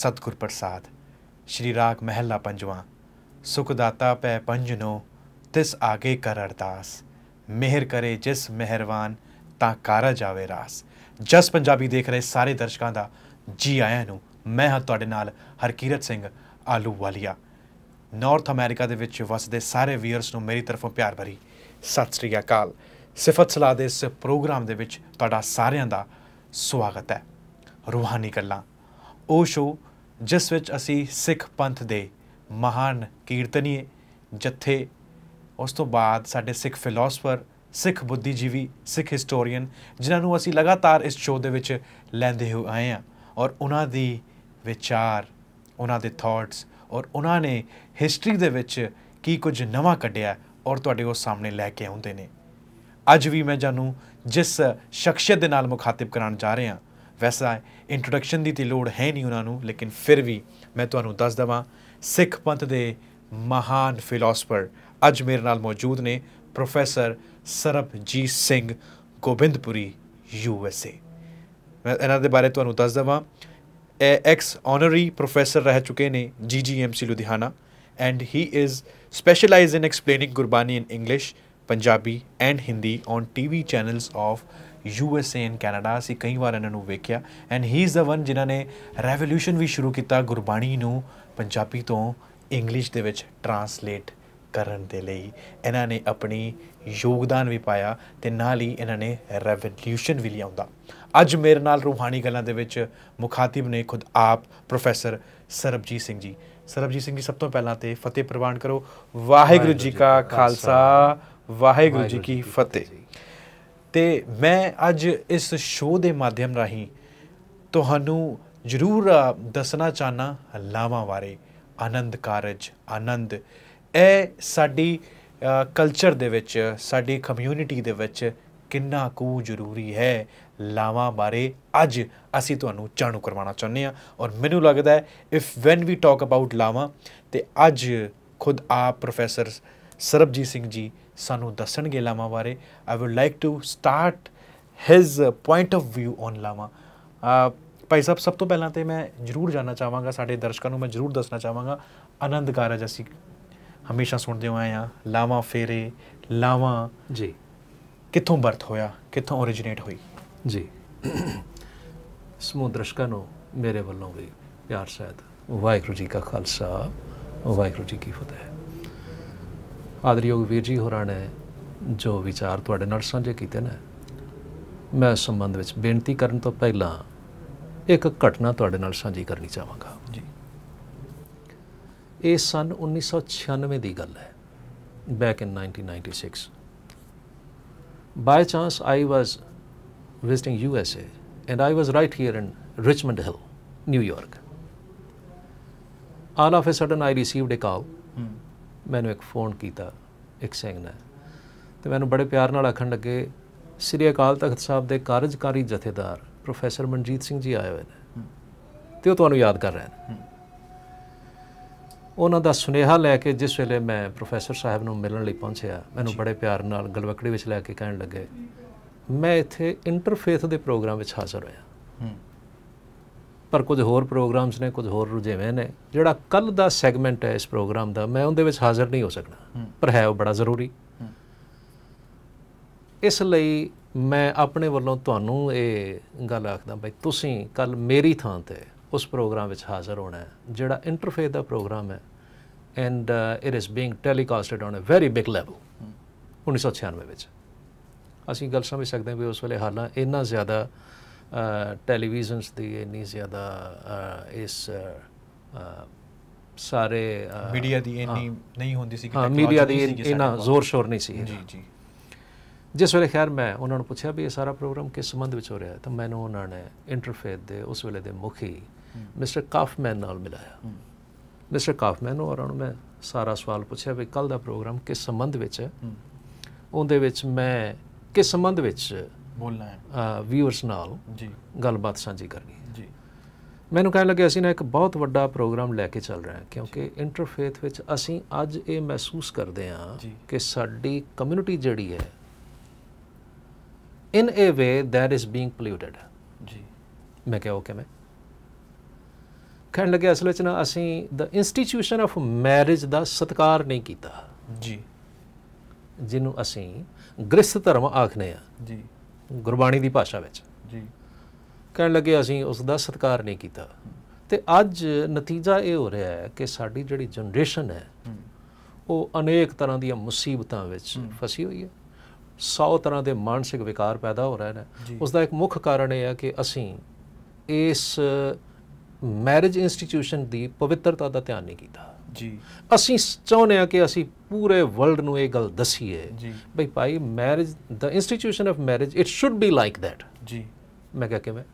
ਸਤਗੁਰ ਪ੍ਰਸਾਦ ਸ਼੍ਰੀ ਰਾਗ ਮਹਿਲਾ ਪੰਜਵਾਂ ਸੁਖ ਦਾਤਾ ਪੈ ਪੰਜਨੋ ਤਿਸ ਆਗੇ ਕਰ ਅਰਦਾਸ ਮਿਹਰ ਕਰੇ ਜਿਸ ਮਿਹਰਵਾਨ ਤਾਂ ਕਾਰਾ ਜਾਵੇ ਰਾਸ ਜਸ ਪੰਜਾਬੀ ਦੇਖ ਰਹੇ ਸਾਰੇ ਦਰਸ਼ਕਾਂ ਦਾ ਜੀ ਆਇਆਂ ਨੂੰ ਮੈਂ ਹਾਂ ਤੁਹਾਡੇ ਨਾਲ ਹਰਕੀਰਤ ਸਿੰਘ ਆਲੂ ਵਾਲੀਆ ਨਾਰਥ ਅਮਰੀਕਾ ਦੇ ਵਿੱਚ ਵਸਦੇ ਸਾਰੇ ਵੀਅਰਸ ਨੂੰ ਮੇਰੀ ਤਰਫੋਂ ਪਿਆਰ ਭਰੀ ਸਤਿ ਸ੍ਰੀ ਅਕਾਲ ਸਿਫਤ ਸਲਾਹ ਦੇ ਇਸ ਪ੍ਰੋਗਰਾਮ ਦੇ ਵਿੱਚ ਤੁਹਾਡਾ ਸਾਰਿਆਂ ਦਾ ਸਵਾਗਤ ਹੈ ਰੂਹਾਨੀ ਗੱਲਾਂ ਉਹ ਸ਼ੋਅ ਜਿਸ ਵਿੱਚ ਅਸੀਂ ਸਿੱਖ ਪੰਥ ਦੇ ਮਹਾਨ ਕੀਰਤਨੀਏ ਜਥੇ ਉਸ ਤੋਂ ਬਾਅਦ ਸਾਡੇ ਸਿੱਖ ਫਿਲਾਸਫਰ ਸਿੱਖ ਬੁੱਧੀਜੀਵੀ ਸਿੱਖ ਹਿਸਟੋਰੀਅਨ ਜਿਨ੍ਹਾਂ ਨੂੰ ਅਸੀਂ ਲਗਾਤਾਰ ਇਸ ਸ਼ੋਅ ਦੇ ਵਿੱਚ ਲੈਂਦੇ ਹੋਏ ਆਏ ਆ ਔਰ ਉਹਨਾਂ ਦੀ ਵਿਚਾਰ ਉਹਨਾਂ ਦੇ ਥਾਟਸ ਔਰ ਉਹਨਾਂ ਨੇ ਹਿਸਟਰੀ ਦੇ ਵਿੱਚ ਕੀ ਕੁਝ ਨਵਾਂ ਕੱਢਿਆ ਔਰ ਤੁਹਾਡੇ ਉਹ ਸਾਹਮਣੇ ਲੈ ਕੇ ਆਉਂਦੇ ਨੇ ਅੱਜ ਵੀ ਮੈਂ ਜਾਨੂੰ ਜਿਸ ਸ਼ਖਸੀਅਤ ਦੇ ਨਾਲ ਮੁਖਾਤਬ ਕਰਾਉਣ ਜਾ ਰਿਹਾ ਵੈਸਾ ਇੰਟਰੋਡਕਸ਼ਨ ਦੀ ਤੇ ਲੋੜ ਹੈ ਨਹੀਂ ਉਹਨਾਂ ਨੂੰ ਲੇਕਿਨ ਫਿਰ ਵੀ ਮੈਂ ਤੁਹਾਨੂੰ ਦੱਸ ਦਵਾਂ ਸਿੱਖ ਪੰਥ ਦੇ ਮਹਾਨ ਫਿਲਾਸਫਰ ਅੱਜ ਮੇਰੇ ਨਾਲ ਮੌਜੂਦ ਨੇ professor Sarabjit Singh Gobindpuri U S A ਮੈਂ ਇਹਨਾਂ ਦੇ ਬਾਰੇ ਤੁਹਾਨੂੰ ਦੱਸ ਦਵਾਂ ਐਕਸ ਆਨਰੀ ਪ੍ਰੋਫੈਸਰ ਰਹਿ ਚੁੱਕੇ ਨੇ ਸੀ Ludhiana and he is specialized in explaining Gurbani in English Punjabi and Hindi on TV channels of U S A and Canada ਅਸੀਂ ਕਈ ਵਾਰ ਇਹਨਾਂ ਨੂੰ ਵੇਖਿਆ and he is the one ਜਿਨ੍ਹਾਂ ਨੇ ਰੈਵੋਲੂਸ਼ਨ ਵੀ ਸ਼ੁਰੂ ਕੀਤਾ ਗੁਰਬਾਣੀ ਨੂੰ ਪੰਜਾਬੀ ਤੋਂ ਇੰਗਲਿਸ਼ ਦੇ ਵਿੱਚ ਟਰਾਂਸਲੇਟ ਕਰਨ ਦੇ ਲਈ ਇਹਨਾਂ ਨੇ ਆਪਣੀ ਯੋਗਦਾਨ ਵੀ ਪਾਇਆ ਤੇ ਨਾਲ ਹੀ ਇਹਨਾਂ ਨੇ ਰੈਵੋਲੂਸ਼ਨ ਵੀ ਲਿਆਉਂਦਾ ਅੱਜ ਮੇਰੇ ਨਾਲ ਰੂਹਾਨੀ ਗੱਲਾਂ ਦੇ ਵਿੱਚ ਮੁਖਾਤਿਬ ਨੇ ਖੁਦ ਆਪ ਪ੍ਰੋਫੈਸਰ ਸਰਬਜੀਤ ਸਿੰਘ ਜੀ ਸਰਬਜੀਤ ਸਿੰਘ ਜੀ ਸਭ ਤੋਂ ਪਹਿਲਾਂ ਤੇ ਫਤਿਹ ਪ੍ਰਵਾਨ ਕਰੋ ਵਾਹਿਗੁਰੂ ਜੀ ਕਾ ਖਾਲਸਾ ਵਾਹਿਗੁਰੂ ਜੀ ਕੀ ਫਤਿਹ ਤੇ ਮੈਂ ਅੱਜ ਇਸ ਸ਼ੋਅ ਦੇ ਮਾਧਿਅਮ ਰਾਹੀਂ ਤੁਹਾਨੂੰ ਜ਼ਰੂਰ ਦੱਸਣਾ ਚਾਹਨਾ ਲਾਵਾਂ ਬਾਰੇ ਆਨੰਦ ਕਾਰਜ ਆਨੰਦ ਇਹ ਸਾਡੀ ਕਲਚਰ ਦੇ ਵਿੱਚ ਸਾਡੀ ਕਮਿਊਨਿਟੀ ਦੇ ਵਿੱਚ ਕਿੰਨਾ ਕੁ ਜ਼ਰੂਰੀ ਹੈ ਲਾਵਾਂ ਬਾਰੇ ਅੱਜ ਅਸੀਂ ਤੁਹਾਨੂੰ ਜਾਣੂ ਕਰਵਾਉਣਾ ਚਾਹੁੰਦੇ ਆ ਔਰ ਮੈਨੂੰ ਲੱਗਦਾ ਹੈ if when we talk about Lavan ਤੇ ਅੱਜ ਖੁਦ ਆ ਪ੍ਰੋਫੈਸਰ ਸਰਬਜੀਤ ਸਿੰਘ ਜੀ ਸਾਨੂੰ ਦੱਸਣਗੇ ਲਾਵਾ ਬਾਰੇ I would like to start his point of View on Lava ਭਾਈ ਸਾਹਿਬ ਸਭ ਤੋਂ ਪਹਿਲਾਂ ਤੇ ਮੈਂ ਜਰੂਰ ਜਾਨਣਾ ਚਾਹਾਂਗਾ ਸਾਡੇ ਦਰਸ਼ਕਾਂ ਨੂੰ ਮੈਂ ਜਰੂਰ ਦੱਸਣਾ ਚਾਹਾਂਗਾ ਆਨੰਦ ਕਾਰਜ ਅਸੀਂ ਹਮੇਸ਼ਾ ਸੁਣਦੇ ਹੋਏ ਆ ਲਾਵਾ ਫੇਰੇ ਲਾਵਾ ਜੀ ਕਿੱਥੋਂ ਬਰਥ ਹੋਇਆ ਕਿੱਥੋਂ originated ਹੋਈ ਜੀ ਸਮੂਹ ਦਰਸ਼ਕਾਂ ਨੂੰ ਮੇਰੇ ਵੱਲੋਂ ਵੀ ਪਿਆਰ ਸਹਿਤ ਵਾਹਿਗੁਰੂ ਜੀ ਕਾ ਖਾਲਸਾ ਵਾਹਿਗੁਰੂ ਜੀ ਕੀ ਫਤਿਹ ਆਦਰਯੋਗ ਵੀਰ ਜੀ ਹੋਰਾਂ ਨੇ ਜੋ ਵਿਚਾਰ ਤੁਹਾਡੇ ਨਾਲ ਸਾਂਝੇ ਕੀਤੇ ਨੇ ਮੈਂ ਇਸ ਸੰਬੰਧ ਵਿੱਚ ਬੇਨਤੀ ਕਰਨ ਤੋਂ ਪਹਿਲਾਂ ਇੱਕ ਘਟਨਾ ਤੁਹਾਡੇ ਨਾਲ ਸਾਂਝੀ ਕਰਨੀ ਚਾਹਾਂਗਾ ਜੀ ਇਹ ਸਨ 1996 ਦੀ ਗੱਲ ਹੈ back in 1996 by chance I was visiting U S A and I was right here in Richmond Hill New York all of a sudden I received a call ਮੈਨੂੰ ਇੱਕ ਫੋਨ ਕੀਤਾ ਇੱਕ ਸਿੰਘ ਨੇ ਤੇ ਮੈਨੂੰ ਬੜੇ ਪਿਆਰ ਨਾਲ ਆਖਣ ਲੱਗੇ ਸ੍ਰੀ ਅਕਾਲ ਤਖਤ ਸਾਹਿਬ ਦੇ ਕਾਰਜਕਾਰੀ ਜਥੇਦਾਰ ਪ੍ਰੋਫੈਸਰ ਮਨਜੀਤ ਸਿੰਘ ਜੀ ਆਏ ਹੋਏ ਨੇ ਤੇ ਉਹ ਤੁਹਾਨੂੰ ਯਾਦ ਕਰ ਰਹੇ ਨੇ ਉਹਨਾਂ ਦਾ ਸੁਨੇਹਾ ਲੈ ਕੇ ਜਿਸ ਵੇਲੇ ਮੈਂ ਪ੍ਰੋਫੈਸਰ ਸਾਹਿਬ ਨੂੰ ਮਿਲਣ ਲਈ ਪਹੁੰਚਿਆ ਮੈਨੂੰ ਬੜੇ ਪਿਆਰ ਨਾਲ ਗਲਵਕੜੀ ਵਿੱਚ ਲੈ ਕੇ ਕਹਿਣ ਲੱਗੇ ਮੈਂ ਇੱਥੇ ਇੰਟਰਫੇਥ ਦੇ ਪ੍ਰੋਗਰਾਮ ਵਿੱਚ ਹਾਜ਼ਰ ਹੋਇਆ ਪਰ ਕੁਝ ਹੋਰ ਪ੍ਰੋਗਰਾਮਸ ਨੇ ਕੁਝ ਹੋਰ ਰੁਝੇਵੇਂ ਨੇ ਜਿਹੜਾ ਕੱਲ ਦਾ ਸੈਗਮੈਂਟ ਹੈ ਇਸ ਪ੍ਰੋਗਰਾਮ ਦਾ ਮੈਂ ਉਹਦੇ ਵਿੱਚ ਹਾਜ਼ਰ ਨਹੀਂ ਹੋ ਸਕਣਾ ਪਰ ਹੈ ਉਹ ਬੜਾ ਜ਼ਰੂਰੀ ਇਸ ਲਈ ਮੈਂ ਆਪਣੇ ਵੱਲੋਂ ਤੁਹਾਨੂੰ ਇਹ ਗੱਲ ਆਖਦਾ ਬਈ ਤੁਸੀਂ ਕੱਲ ਮੇਰੀ ਥਾਂ ਤੇ ਉਸ ਪ੍ਰੋਗਰਾਮ ਵਿੱਚ ਹਾਜ਼ਰ ਹੋਣਾ ਹੈ ਜਿਹੜਾ ਇੰਟਰਫੇਸ ਦਾ ਪ੍ਰੋਗਰਾਮ ਹੈ and it is being telecasted on a very big level 1996 ਵਿੱਚ ਅਸੀਂ ਗੱਲ ਸਮਝ ਸਕਦੇ ਹਾਂ ਵੀ ਉਸ ਵੇਲੇ ਹਾਲਾਂ ਇੰਨਾ ਜ਼ਿਆਦਾ ਟੈਲੀਵਿਜ਼ਨਸ ਦੀ ਇੰਨੀ ਜ਼ਿਆਦਾ ਇਸ ਸਾਰੇ ਮੀਡੀਆ ਦੀ ਇੰਨੀ ਨਹੀਂ ਹੁੰਦੀ ਸੀ ਕਿ ਮੀਡੀਆ ਦੀ ਇੰਨਾ ਜ਼ੋਰ ਸ਼ੋਰ ਨਹੀਂ ਸੀ ਜੀ ਜੀ ਜਿਸ ਵੇਲੇ ਖੈਰ ਮੈਂ ਉਹਨਾਂ ਨੂੰ ਪੁੱਛਿਆ ਵੀ ਇਹ ਸਾਰਾ ਪ੍ਰੋਗਰਾਮ ਕਿਸ ਸੰਬੰਧ ਵਿੱਚ ਹੋ ਰਿਹਾ ਹੈ ਤਾਂ ਮੈਨੂੰ ਉਹਨਾਂ ਨੇ ਇੰਟਰਫੇਸ ਦੇ ਉਸ ਵੇਲੇ ਦੇ ਮੁਖੀ ਮਿਸਟਰ ਕਾਫਮੈਨ ਨਾਲ ਮਿਲਾਇਆ ਮਿਸਟਰ ਕਾਫਮੈਨ ਨੂੰ ਉਹਨਾਂ ਨੂੰ ਮੈਂ ਸਾਰਾ ਸਵਾਲ ਪੁੱਛਿਆ ਵੀ ਕੱਲ ਦਾ ਪ੍ਰੋਗਰਾਮ ਕਿਸ ਸੰਬੰਧ ਵਿੱਚ ਹੈ ਉਹਦੇ ਵਿੱਚ ਮੈਂ ਕਿਸ ਸੰਬੰਧ ਵਿੱਚ ਬੋਲਣਾ ਹੈ ਵਿਊਅਰਸ ਨਾਲ ਜੀ ਗੱਲਬਾਤ ਸਾਂਝੀ ਕਰਨੀ ਹੈ ਜੀ ਮੈਨੂੰ ਕਹਿਣ ਲੱਗਿਆ ਅਸੀਂ ਨਾ ਇੱਕ ਬਹੁਤ ਵੱਡਾ ਪ੍ਰੋਗਰਾਮ ਲੈ ਕੇ ਚੱਲ ਰਹੇ ਹਾਂ ਕਿਉਂਕਿ ਇੰਟਰਫੇਥ ਵਿੱਚ ਅਸੀਂ ਅੱਜ ਇਹ ਮਹਿਸੂਸ ਕਰਦੇ ਹਾਂ ਕਿ ਸਾਡੀ ਕਮਿਊਨਿਟੀ ਜਿਹੜੀ ਹੈ in a way that is being polluted ji ਮੈਂ ਕਿਹਾ ਓਕੇ ਮੈਂ ਕਹਿਣ ਲੱਗਿਆ ਅਸਲ ਵਿੱਚ ਨਾ ਅਸੀਂ ਦ ਇੰਸਟੀਟਿਊਸ਼ਨ ਆਫ ਮੈਰਿਜ ਦਾ ਸਤਕਾਰ ਨਹੀਂ ਕੀਤਾ ਜੀ ਜਿਹਨੂੰ ਅਸੀਂ ਗ੍ਰਸਥ ਧਰਮ ਆਖਨੇ ਆ ਜੀ ਗੁਰਬਾਣੀ ਦੀ ਭਾਸ਼ਾ ਵਿੱਚ ਜੀ ਕਹਿਣ ਲੱਗੇ ਅਸੀਂ ਉਸ ਦਾ ਸਤਿਕਾਰ ਨਹੀਂ ਕੀਤਾ ਤੇ ਅੱਜ ਨਤੀਜਾ ਇਹ ਹੋ ਰਿਹਾ ਹੈ ਕਿ ਸਾਡੀ ਜਿਹੜੀ ਜਨਰੇਸ਼ਨ ਹੈ ਉਹ ਅਨੇਕ ਤਰ੍ਹਾਂ ਦੀਆਂ ਮੁਸੀਬਤਾਂ ਵਿੱਚ ਫਸੀ ਹੋਈ ਹੈ 100 ਤਰ੍ਹਾਂ ਦੇ ਮਾਨਸਿਕ ਵਿਕਾਰ ਪੈਦਾ ਹੋ ਰਹੇ ਨੇ ਉਸ ਦਾ ਇੱਕ ਮੁੱਖ ਕਾਰਨ ਇਹ ਹੈ ਕਿ ਅਸੀਂ ਇਸ ਮੈਰਿਜ ਇੰਸਟੀਟਿਊਸ਼ਨ ਦੀ ਪਵਿੱਤਰਤਾ ਦਾ ਧਿਆਨ ਨਹੀਂ ਕੀਤਾ ਜੀ ਅਸੀਂ ਚਾਹੁੰਦੇ ਆ ਕਿ ਅਸੀਂ ਪੂਰੇ ਵਰਲਡ ਨੂੰ ਇਹ ਗੱਲ ਦਸੀ ਹੈ ਜੀ ਭਾਈ ਭਾਈ ਮੈਰਿਜ ਦਾ institution of marriage it should be like that ji ਮੈਂ ਕਿਹਾ ਮੈਂ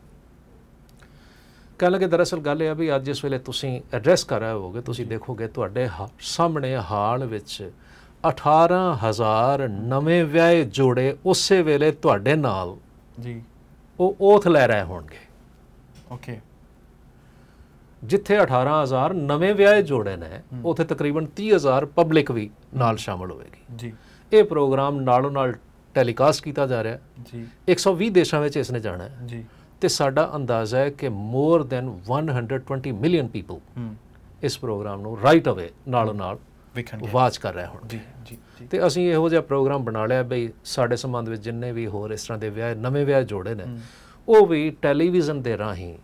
ਕਹ ਲਗੇ ਦਰਅਸਲ ਗੱਲ ਇਹ ਆ ਵੀ ਅੱਜ ਇਸ ਵੇਲੇ ਤੁਸੀਂ ਐਡਰੈਸ ਕਰ ਰਹੇ ਹੋਗੇ ਤੁਸੀਂ ਦੇਖੋਗੇ ਤੁਹਾਡੇ ਸਾਹਮਣੇ ਹਾਲ ਵਿੱਚ 18000 ਨਵੇਂ ਵਿਆਹੇ ਜੋੜੇ ਉਸੇ ਵੇਲੇ ਤੁਹਾਡੇ ਨਾਲ ਜੀ ਉਹ ਓਥ ਲੈ ਰਹੇ ਹੋਣਗੇ ਓਕੇ ਜਿੱਥੇ 18000 ਨਵੇਂ ਵਿਆਹੇ ਜੋੜੇ ਨੇ ਉਥੇ ਤਕਰੀਬਨ 30000 ਪਬਲਿਕ ਵੀ ਨਾਲ ਸ਼ਾਮਲ ਹੋਵੇਗੀ ਜੀ ਇਹ ਪ੍ਰੋਗਰਾਮ ਨਾਲੋਂ ਨਾਲ ਟੈਲੀਕਾਸਟ ਕੀਤਾ ਜਾ ਰਿਹਾ ਜੀ 120 ਦੇਸ਼ਾਂ ਵਿੱਚ ਇਸ ਨੇ ਜਾਣਾ ਹੈ ਜੀ ਤੇ ਸਾਡਾ ਅੰਦਾਜ਼ਾ ਹੈ ਕਿ ਮੋਰ ਦੈਨ 120 ਮਿਲੀਅਨ ਪੀਪਲ ਇਸ ਪ੍ਰੋਗਰਾਮ ਨੂੰ ਰਾਈਟ ਅਵੇ ਨਾਲੋਂ ਨਾਲ ਵੇਖਣਗੇ ਵਾਚ ਕਰ ਰਹੇ ਹੁਣ ਜੀ ਜੀ ਤੇ ਅਸੀਂ ਇਹੋ ਜਿਹਾ ਪ੍ਰੋਗਰਾਮ ਬਣਾ ਲਿਆ ਬਈ ਸਾਡੇ ਸੰਬੰਧ ਵਿੱਚ ਜਿੰਨੇ ਵੀ ਹੋਰ ਇਸ ਤਰ੍ਹਾਂ ਦੇ ਵਿਆਹ ਨਵੇਂ ਵਿਆਹ ਜੋੜੇ ਨੇ ਉਹ ਵੀ ਟੈਲੀਵਿਜ਼ਨ ਦੇ ਰਾਹੀਂ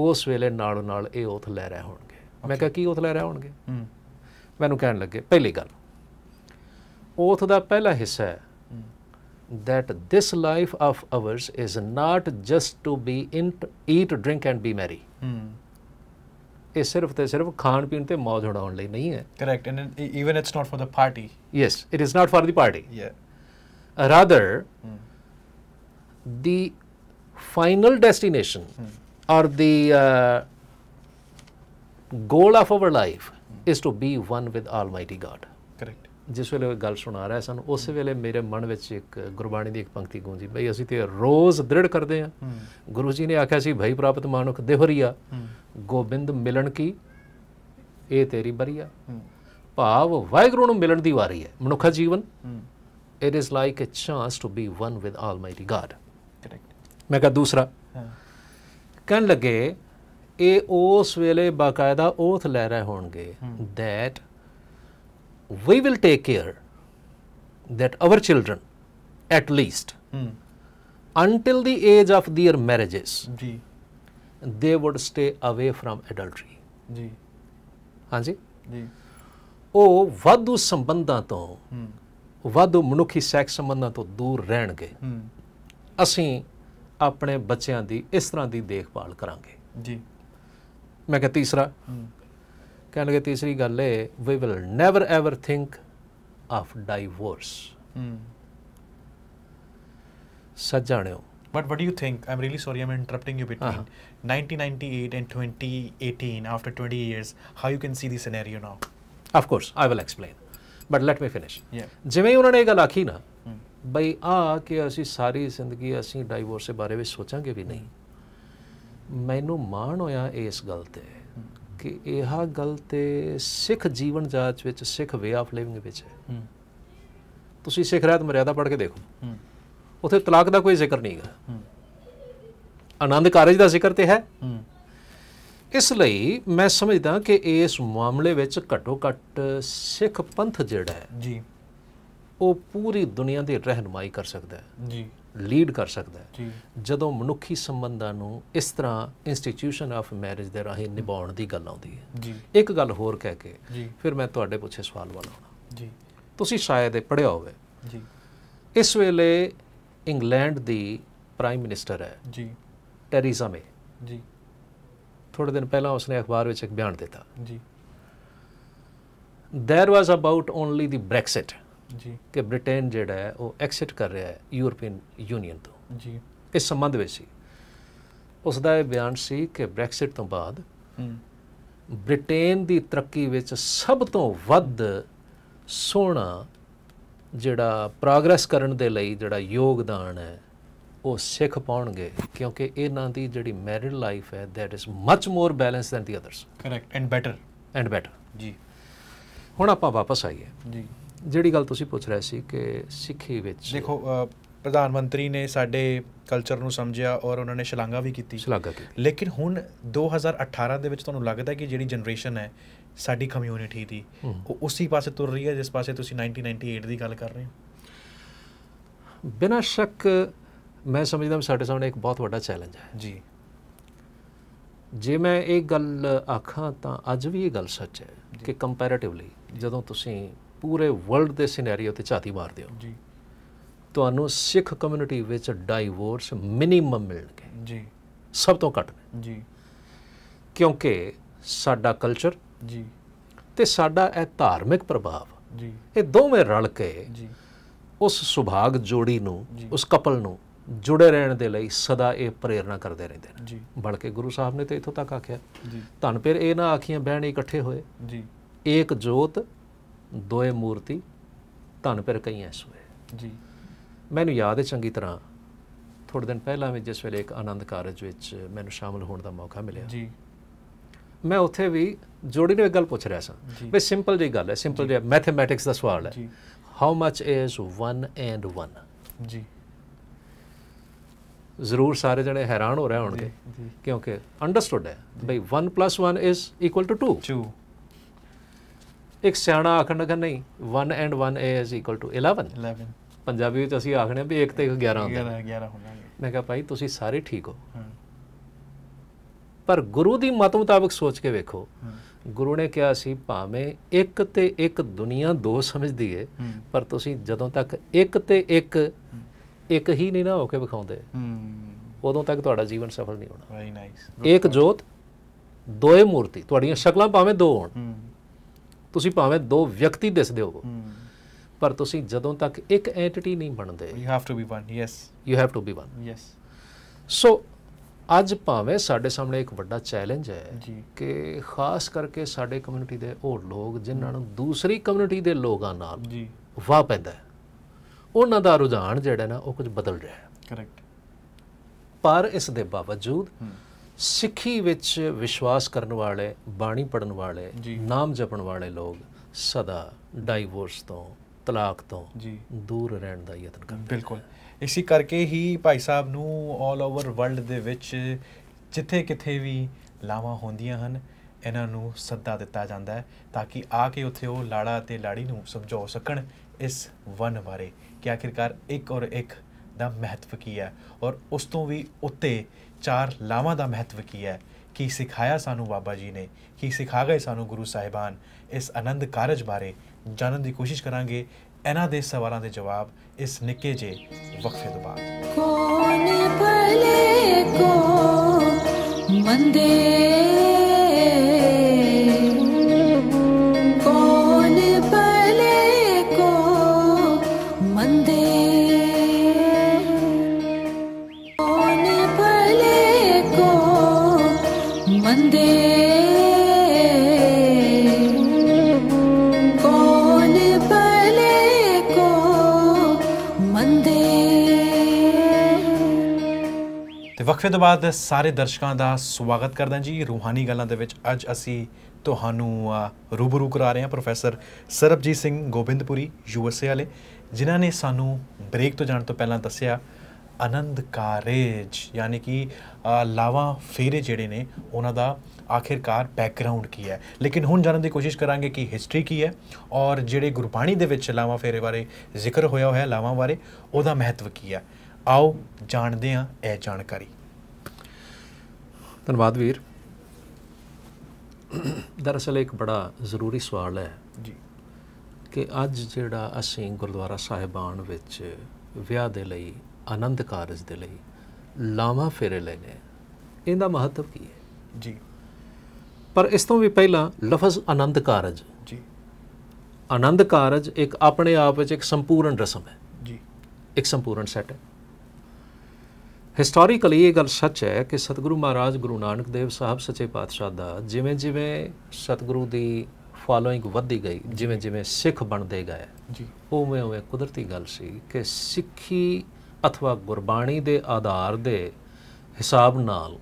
ਉਸ ਵੇਲੇ ਨਾਲੋਂ ਨਾਲ ਇਹ ਉਥ ਲੈ ਰਹੇ ਹੋਣਗੇ ਮੈਂ ਕਿਹਾ ਕੀ ਉਥ ਲੈ ਰਹੇ ਹੋਣਗੇ ਮੈਨੂੰ ਕਹਿਣ ਲੱਗੇ ਪਹਿਲੀ ਗੱਲ ਉਥ ਦਾ ਪਹਿਲਾ ਹਿੱਸਾ ਹੈ that this life of ours is not just to be in, eat, drink and be merry. ਇਹ ਸਿਰਫ ਤੇ ਸਿਰਫ ਖਾਣ ਪੀਣ ਤੇ ਮौज ਉਡਾਉਣ ਲਈ ਨਹੀਂ ਹੈ correct and even it's not for the party yes it is not for the party ਯਾ rather the final destination or the uh, goal of our life is to be one with Almighty God. Correct. ਜਿਸ ਵੇਲੇ ਗੱਲ ਸੁਣਾ ਰਿਹਾ ਸਨ ਉਸ ਵੇਲੇ ਮੇਰੇ ਮਨ ਵਿੱਚ ਇੱਕ ਗੁਰਬਾਣੀ ਦੀ ਇੱਕ ਪੰਕਤੀ ਗੂੰਜੀ ਬਈ ਅਸੀਂ ਤੇ ਰੋਜ਼ ਦ੍ਰਿੜ ਕਰਦੇ ਆ ਗੁਰੂ ਜੀ ਨੇ ਆਖਿਆ ਸੀ ਭਈ ਪ੍ਰਾਪਤ ਮਾਨੁਖ ਦੇਹਰੀਆ ਗੋਬਿੰਦ ਮਿਲਣ ਕੀ ਇਹ ਤੇਰੀ ਬਰੀਆ ਭਾਵ ਵਾਹਿਗੁਰੂ ਨੂੰ ਮਿਲਣ ਦੀ ਵਾਰੀ ਹੈ ਮਨੁੱਖਾ ਜੀਵਨ it is like a chance to be one with almighty God correct ਮੈਂ ਕਹਾ ਦੂਸਰਾ ਕਹਿਣ ਲੱਗੇ ਇਹ ਉਸ ਵੇਲੇ ਬਾਕਾਇਦਾ ਓਥ ਲੈ ਰਹੇ ਹੋਣਗੇ that we will take care that our children at least hmm. until the age of their marriages ਜੀ they would stay away from adultery ਜੀ ਹਾਂਜੀ ਜੀ ਉਹ ਵਾਧੂ ਸੰਬੰਧਾਂ ਤੋਂ ਵਾਧੂ ਮਨੁੱਖੀ ਸੈਕਸ ਸੰਬੰਧਾਂ ਤੋਂ ਦੂਰ ਰਹਿਣਗੇ ਅਸੀਂ ਆਪਣੇ ਬੱਚਿਆਂ ਦੀ ਇਸ ਤਰ੍ਹਾਂ ਦੀ ਦੇਖਭਾਲ ਕਰਾਂਗੇ ਜੀ ਮੈਂ ਕਿਹਾ ਤੀਸਰਾ ਕਹਿਣ ਲੱਗੇ ਤੀਸਰੀ ਗੱਲ ਇਹ ਵੀ will never ever think of divorce ਸੱਚ ਜਾਣਿਓ but what do you think I'm really sorry I'm interrupting you between 1998 and 2018 after 20 years how you can see the scenario now of course I will explain but let me finish ਜਿਵੇਂ ਉਹਨਾਂ ਨੇ ਇਹ ਗੱਲ ਆਖੀ ਨਾ ਬਈ ਆ ਕਿ ਅਸੀਂ ਸਾਰੀ ਜ਼ਿੰਦਗੀ ਅਸੀਂ ਡਾਈਵੋਰਸ ਦੇ ਬਾਰੇ ਵਿੱਚ ਸੋਚਾਂਗੇ ਵੀ ਨਹੀਂ ਮੈਨੂੰ ਮਾਣ ਹੋਇਆ ਇਸ ਗੱਲ ਤੇ ਕਿ ਇਹ ਗੱਲ ਤੇ ਸਿੱਖ ਜੀਵਨ ਜਾਚ ਵਿੱਚ ਸਿੱਖ ਵੇ ਆਫ ਲਿਵਿੰਗ ਵਿੱਚ ਹੈ ਤੁਸੀਂ ਸਿੱਖ ਰਹਿਤ ਮਰਿਆਦਾ ਪੜ੍ਹ ਕੇ ਦੇਖੋ ਉਥੇ ਤਲਾਕ ਦਾ ਕੋਈ ਜ਼ਿਕਰ ਨਹੀਂ ਹੈ ਆਨੰਦ ਕਾਰਜ ਦਾ ਜ਼ਿਕਰ ਤੇ ਹੈ ਇਸ ਲਈ ਮੈਂ ਸਮਝਦਾ ਕਿ ਇਸ ਮਾਮਲੇ ਵਿੱਚ ਘੱਟੋ ਘੱਟ ਸਿੱਖ ਪੰਥ ਜਿਹੜਾ ਹੈ ਜੀ ਉਹ ਪੂਰੀ ਦੁਨੀਆ ਦੀ ਰਹਿਨਮਾਈ ਕਰ ਸਕਦਾ ਹੈ ਜੀ ਲੀਡ ਕਰ ਸਕਦਾ ਹੈ ਜਦੋਂ ਮਨੁੱਖੀ ਸੰਬੰਧਾਂ ਨੂੰ ਇਸ ਤਰ੍ਹਾਂ ਇੰਸਟੀਟਿਊਸ਼ਨ ਆਫ ਮੈਰਿਜ ਦੇ ਰਾਹੀਂ ਨਿਭਾਉਣ ਦੀ ਗੱਲ ਆਉਂਦੀ ਹੈ ਜੀ ਇੱਕ ਗੱਲ ਹੋਰ ਕਹਿ ਕੇ ਫਿਰ ਮੈਂ ਤੁਹਾਡੇ ਪੁੱਛੇ ਸਵਾਲ ਵਾਲਾ ਆਉਣਾ ਜੀ ਤੁਸੀਂ ਸ਼ਾਇਦ ਇਹ ਪੜਿਆ ਹੋਵੇ ਜੀ ਇਸ ਵੇਲੇ ਇੰਗਲੈਂਡ ਦੀ ਪ੍ਰਾਈਮ ਮਿਨਿਸਟਰ ਹੈ ਜੀ ਟੈਰੀਜ਼ਾ ਮੇ ਜੀ ਥੋੜੇ ਦਿਨ ਪਹਿਲਾਂ ਉਸਨੇ ਅਖਬਾਰ ਵਿੱਚ ਇੱਕ ਬਿਆਨ ਦਿੱਤਾ ਜੀ there was about only the Brexit ਜੀ ਕਿ ਬ੍ਰਿਟੇਨ ਜਿਹੜਾ ਹੈ ਉਹ ਐਕਸਿਟ ਕਰ ਰਿਹਾ ਹੈ ਯੂਰਪੀਅਨ ਯੂਨੀਅਨ ਤੋਂ ਜੀ ਇਸ ਸੰਬੰਧ ਵਿੱਚ ਸੀ ਉਸ ਦਾ ਇਹ ਬਿਆਨ ਸੀ ਕਿ ਬ੍ਰੈਕਸਿਟ ਤੋਂ ਬਾਅਦ ਬ੍ਰਿਟੇਨ ਦੀ ਤਰੱਕੀ ਵਿੱਚ ਸਭ ਤੋਂ ਵੱਧ ਸੋਹਣਾ ਜਿਹੜਾ ਪ੍ਰੋਗਰੈਸ ਕਰਨ ਦੇ ਲਈ ਜਿਹੜਾ ਯੋਗਦਾਨ ਹੈ ਉਹ ਸਿੱਖ ਪਾਉਣਗੇ ਕਿਉਂਕਿ ਇਹਨਾਂ ਦੀ ਜਿਹੜੀ ਮੈਰਿਡ ਲਾਈਫ ਹੈ that is much more balance than the others correct and better and better ਜੀ ਹੁਣ ਆਪਾਂ ਵਾਪਸ ਆਈਏ ਜੀ ਜਿਹੜੀ ਗੱਲ ਤੁਸੀਂ ਪੁੱਛ ਰਹੇ ਸੀ ਕਿ ਸਿੱਖੀ ਵਿੱਚ ਦੇਖੋ ਪ੍ਰਧਾਨ ਮੰਤਰੀ ਨੇ ਸਾਡੇ ਕਲਚਰ ਨੂੰ ਸਮਝਿਆ ਔਰ ਉਹਨਾਂ ਨੇ ਸ਼ਲਾਘਾ ਵੀ ਕੀਤੀ ਸ਼ਲਾਘਾ ਕੀਤੀ ਲੇਕਿਨ ਹੁਣ 2018 ਦੇ ਵਿੱਚ ਤੁਹਾਨੂੰ ਲੱਗਦਾ ਕਿ ਜਿਹੜੀ ਜਨਰੇਸ਼ਨ ਹੈ ਸਾਡੀ ਕਮਿਊਨਿਟੀ ਦੀ ਉਹ ਉਸੇ ਪਾਸੇ ਤੁਰ ਰਹੀ ਹੈ ਜਿਸ ਪਾਸੇ ਤੁਸੀਂ 1998 ਦੀ ਗੱਲ ਕਰ ਰਹੇ ਹੋ ਬਿਨਾਂ ਸ਼ੱਕ ਮੈਂ ਸਮਝਦਾ ਹਾਂ ਸਾਡੇ ਸਾਹਮਣੇ ਇੱਕ ਬਹੁਤ ਵੱਡਾ ਚੈਲੰਜ ਹੈ ਜੀ ਜੇ ਮੈਂ ਇਹ ਗੱਲ ਆਖਾਂ ਤਾਂ ਅੱਜ ਵੀ ਇਹ ਗੱਲ ਸੱਚ ਹੈ ਕਿ ਕੰਪੈਰੀਟਿਵਲੀ ਜਦੋਂ ਤੁਸੀਂ ਪੂਰੇ ਵਰਲਡ ਦੇ ਸਿਨੈਰੀਓ ਤੇ ਝਾਤੀ ਮਾਰਦੇ ਹੋ ਜੀ ਤੁਹਾਨੂੰ ਸਿੱਖ ਕਮਿਊਨਿਟੀ ਵਿੱਚ ਡਾਈਵੋਰਸ ਮਿਨੀਮਮ ਮਿਲਣਗੇ ਜੀ ਸਭ ਤੋਂ ਘੱਟ ਜੀ ਕਿਉਂਕਿ ਸਾਡਾ ਕਲਚਰ ਜੀ ਤੇ ਸਾਡਾ ਇਹ ਧਾਰਮਿਕ ਪ੍ਰਭਾਵ ਜੀ ਇਹ ਦੋਵੇਂ ਰਲ ਕੇ ਜੀ ਉਸ ਸੁਭਾਗ ਜੋੜੀ ਨੂੰ ਉਸ ਕਪਲ ਨੂੰ ਜੁੜੇ ਰਹਿਣ ਦੇ ਲਈ ਸਦਾ ਇਹ ਪ੍ਰੇਰਣਾ ਕਰਦੇ ਰਹਿੰਦੇ ਨੇ ਜੀ ਬਲਕੇ ਗੁਰੂ ਸਾਹਿਬ ਨੇ ਤੇ ਇਥੋਂ ਤੱਕ ਆਖਿਆ ਜੀ ਧੰਨ ਫਿਰ ਇਹ ਨਾ ਆਖੀਆਂ ਬਹਿਣ ਇਕੱਠੇ ਹੋਏ ਜੀ ਏਕ ਜੋਤ ਦੋਏ ਮੂਰਤੀ ਧਨ ਪਰ ਕਈਆਂ ਸੋਏ ਜੀ ਮੈਨੂੰ ਯਾਦ ਹੈ ਚੰਗੀ ਤਰ੍ਹਾਂ ਥੋੜੇ ਦਿਨ ਪਹਿਲਾਂ ਵੀ ਜਿਸ ਵੇਲੇ ਇੱਕ ਆਨੰਦ ਕਾਰਜ ਵਿੱਚ ਮੈਨੂੰ ਸ਼ਾਮਲ ਹੋਣ ਦਾ ਮੌਕਾ ਮਿਲਿਆ ਜੀ ਮੈਂ ਉੱਥੇ ਵੀ ਜੋੜੀ ਨੂੰ ਇੱਕ ਗੱਲ ਪੁੱਛ ਰਿਹਾ ਸਾਂ ਬਈ ਸਿੰਪਲ ਜੀ ਗੱਲ ਹੈ ਸਿੰਪਲ ਜੀ ਮੈਥਮੈਟਿਕਸ ਦਾ ਸਵਾਲ ਹੈ ਹਾਊ ਮੱਚ ਇਜ਼ 1 ਐਂਡ 1 ਜੀ ਜ਼ਰੂਰ ਸਾਰੇ ਜਣੇ ਹੈਰਾਨ ਹੋ ਰਹੇ ਹੋਣਗੇ ਕਿਉਂਕਿ ਅੰਡਰਸਟੂਡ ਹੈ ਬਈ 1 1 ਇਜ਼ ਇਕੁਅਲ ਟੂ 2 2 ਇੱਕ ਸਿਆਣਾ ਆਖਣ ਲੱਗਾ ਨਹੀਂ 1 and 1 a is equal to 11 11 Punjabi ਵਿੱਚ ਅਸੀਂ ਆਖਣੇ ਵੀ 1 ਤੇ 11 ਹੁੰਦਾ 11 11 ਹੁੰਦਾ ਮੈਂ ਕਿਹਾ ਭਾਈ ਤੁਸੀਂ ਸਾਰੇ ਠੀਕ ਹੋ ਪਰ ਗੁਰੂ ਦੀ ਮਤ ਮੁਤਾਬਕ ਸੋਚ ਕੇ ਵੇਖੋ ਗੁਰੂ ਨੇ ਕਿਹਾ ਸੀ ਭਾਵੇਂ ਇੱਕ ਤੇ ਇੱਕ ਦੁਨੀਆ ਦੋ ਸਮਝਦੀ ਏ ਪਰ ਤੁਸੀਂ ਜਦੋਂ ਤੱਕ ਇੱਕ ਤੇ ਇੱਕ ਇੱਕ ਹੀ ਨਹੀਂ ਨਾ ਹੋ ਕੇ ਵਿਖਾਉਂਦੇ ਉਦੋਂ ਤੱਕ ਤੁਹਾਡਾ ਜੀਵਨ ਸਫਲ ਨਹੀਂ ਹੋਣਾ ਵੈਰੀ ਨਾਈਸ ਇੱਕ ਜੋਤ ਦੋਏ ਮੂਰਤੀ ਤੁਹਾਡੀਆਂ ਸ਼ਕਲਾਂ ਭਾਵੇਂ ਦੋ ਹੋਣ ਤੁਸੀਂ ਭਾਵੇਂ ਦੋ ਵਿਅਕਤੀ ਦਿਸਦੇ ਹੋ ਪਰ ਤੁਸੀਂ ਜਦੋਂ ਤੱਕ ਇੱਕ ਐਂਟੀਟੀ ਨਹੀਂ ਬਣਦੇ you have to be one yes you have to be one yes so ਅੱਜ ਭਾਵੇਂ ਸਾਡੇ ਸਾਹਮਣੇ ਇੱਕ ਵੱਡਾ ਚੈਲੰਜ ਹੈ ਕਿ ਖਾਸ ਕਰਕੇ ਸਾਡੇ ਕਮਿਊਨਿਟੀ ਦੇ ਉਹ ਲੋਕ ਜਿਨ੍ਹਾਂ ਨੂੰ ਦੂਸਰੀ ਕਮਿਊਨਿਟੀ ਦੇ ਲੋਕਾਂ ਨਾਲ ਜੀ ਵਾਹ ਪੈਂਦਾ ਹੈ ਉਹਨਾਂ ਦਾ ਰੁਝਾਨ ਜਿਹੜਾ ਨਾ ਉਹ ਕੁਝ ਬਦਲ ਰਿਹਾ ਹੈ ਕਰੈਕਟ ਪਰ ਇਸ ਦੇ ਬਾਵਜੂਦ ਸਿੱਖੀ ਵਿੱਚ ਵਿਸ਼ਵਾਸ ਕਰਨ ਵਾਲੇ ਬਾਣੀ ਪੜਨ ਵਾਲੇ ਨਾਮ ਜਪਣ ਵਾਲੇ ਲੋਕ ਸਦਾ ਡਾਈਵੋਰਸ ਤੋਂ ਤਲਾਕ ਤੋਂ ਦੂਰ ਰਹਿਣ ਦਾ ਯਤਨ ਕਰਦੇ ਬਿਲਕੁਲ ਇਸੇ ਕਰਕੇ ਹੀ ਭਾਈ ਸਾਹਿਬ ਨੂੰ 올 ਓਵਰ ਵਰਲਡ ਦੇ ਵਿੱਚ ਜਿੱਥੇ ਕਿਥੇ ਵੀ ਲਾਵਾਂ ਹੁੰਦੀਆਂ ਹਨ ਇਹਨਾਂ ਨੂੰ ਸੱਦਾ ਦਿੱਤਾ ਜਾਂਦਾ ਹੈ ਤਾਂ ਕਿ ਆ ਕੇ ਉੱਥੇ ਉਹ ਲਾੜਾ ਤੇ ਲਾੜੀ ਨੂੰ ਸਮਝਾਉ ਸਕਣ ਇਸ ਵਨ ਬਾਰੇ ਕਿ ਆਖਿਰਕਾਰ ਇੱਕ ਔਰ ਇੱਕ ਦਾ ਮਹੱਤਵ ਕੀ ਹੈ ਔਰ ਉਸ ਤੋਂ ਵੀ ਉੱਤੇ ਚਾਰ ਲਾਵਾਂ ਦਾ ਮਹੱਤਵ ਕੀ ਹੈ ਕੀ ਸਿਖਾਇਆ ਸਾਨੂੰ ਬਾਬਾ ਜੀ ਨੇ ਕੀ ਸਿਖਾ ਗਏ ਸਾਨੂੰ ਗੁਰੂ ਸਾਹਿਬਾਨ ਇਸ ਆਨੰਦ ਕਾਰਜ ਬਾਰੇ ਜਾਣਨ ਦੀ ਕੋਸ਼ਿਸ਼ ਕਰਾਂਗੇ ਇਹਨਾਂ ਦੇ ਸਵਾਲਾਂ ਦੇ ਜਵਾਬ ਇਸ ਨਿੱਕੇ ਜੇ ਵਕਫੇ ਤੋਂ ਬਾਅਦ ਕੋਣ ਪਲੇ ਕੋ ਮੰਦੇ ਤੇ ਵਕਫੇ ਤੋਂ ਬਾਅਦ ਸਾਰੇ ਦਰਸ਼ਕਾਂ ਦਾ ਸਵਾਗਤ ਕਰਦਾ ਜੀ ਰੂਹਾਨੀ ਗੱਲਾਂ ਦੇ ਵਿੱਚ ਅੱਜ ਅਸੀਂ ਤੁਹਾਨੂੰ ਰੂਬਰੂ ਕਰਾ ਰਹੇ ਹਾਂ ਪ੍ਰੋਫੈਸਰ ਸਰਬਜੀਤ ਸਿੰਘ ਗੋਬਿੰਦਪੁਰੀ ਯੂਐਸਏ ਵਾਲੇ ਜਿਨ੍ਹਾਂ ਨੇ ਸਾਨੂੰ ਬ੍ਰੇਕ ਤੋਂ ਜਾਣ ਤੋਂ ਪਹਿਲਾਂ ਦੱਸਿਆ ਆਨੰਦ ਕਾਰਜ ਯਾਨੀ ਕਿ ਲਾਵਾ ਫੇਰੇ ਜਿਹੜੇ ਨੇ ਉਹਨਾਂ ਦਾ ਆਖਿਰਕਾਰ ਬੈਕਗ੍ਰਾਉਂਡ ਕੀ ਹੈ ਲੇਕਿਨ ਹੁਣ ਜਾਣਨ ਦੀ ਕੋਸ਼ਿਸ਼ ਕਰਾਂਗੇ ਕਿ ਹਿਸਟਰੀ ਕੀ ਹੈ ਔਰ ਜਿਹੜੇ ਗੁਰਬਾਣੀ ਦੇ ਵਿੱਚ ਲਾਵਾ ਫੇਰੇ ਬਾਰੇ ਜ਼ਿਕਰ ਹੋਇਆ ਹੋਇਆ ਲਾਵਾ ਬਾਰੇ ਉਹਦਾ ਮਹੱਤਵ ਕੀ ਹੈ ਆਓ ਜਾਣਦੇ ਹਾਂ ਇਹ ਜਾਣਕਾਰੀ ਧੰਨਵਾਦ ਵੀਰ ਦਰਅਸਲ ਇੱਕ ਬੜਾ ਜ਼ਰੂਰੀ ਸਵਾਲ ਹੈ ਜੀ ਕਿ ਅੱਜ ਜਿਹੜਾ ਅਸੀਂ ਗੁਰਦੁਆਰਾ ਸਾਹਿਬਾਨ ਵਿੱਚ ਵਿਆਹ ਦੇ ਲਈ ਆਨੰਦ ਕਾਰਜ ਦੇ ਲਈ ਲਾਵਾ ਫੇਰੇ ਲੈਨੇ ਇਹਦਾ ਮਹੱਤਵ ਕੀ ਹੈ ਜੀ ਪਰ ਇਸ ਤੋਂ ਵੀ ਪਹਿਲਾਂ ਲਫ਼ਜ਼ ਆਨੰਦ ਕਾਰਜ ਜੀ ਆਨੰਦ ਕਾਰਜ ਇੱਕ ਆਪਣੇ ਆਪ ਵਿੱਚ ਇੱਕ ਸੰਪੂਰਨ ਰਸਮ ਹੈ ਜੀ ਇੱਕ ਸੰਪੂਰਨ ਸੈਟ ਹੈ ਹਿਸਟੋਰੀਕਲੀ ਇਹ ਗੱਲ ਸੱਚ ਹੈ ਕਿ ਸਤਿਗੁਰੂ ਮਹਾਰਾਜ ਗੁਰੂ ਨਾਨਕ ਦੇਵ ਸਾਹਿਬ ਸੱਚੇ ਪਾਤਸ਼ਾਹ ਦਾ ਜਿਵੇਂ ਜਿਵੇਂ ਸਤਿਗੁਰੂ ਦੀ ਫਾਲੋਇੰਗ ਵਧਦੀ ਗਈ ਜਿਵੇਂ ਜਿਵੇਂ ਸਿੱਖ ਬਣਦੇ ਗਏ ਜੀ ਉਵੇਂ ਉਵੇਂ ਕੁਦਰਤੀ ਗੱਲ ਸੀ ਕਿ ਸਿੱਖੀ ਅਥਵਾ ਗੁਰਬਾਣੀ ਦੇ ਆਧਾਰ ਦੇ ਹਿਸਾਬ ਨਾਲ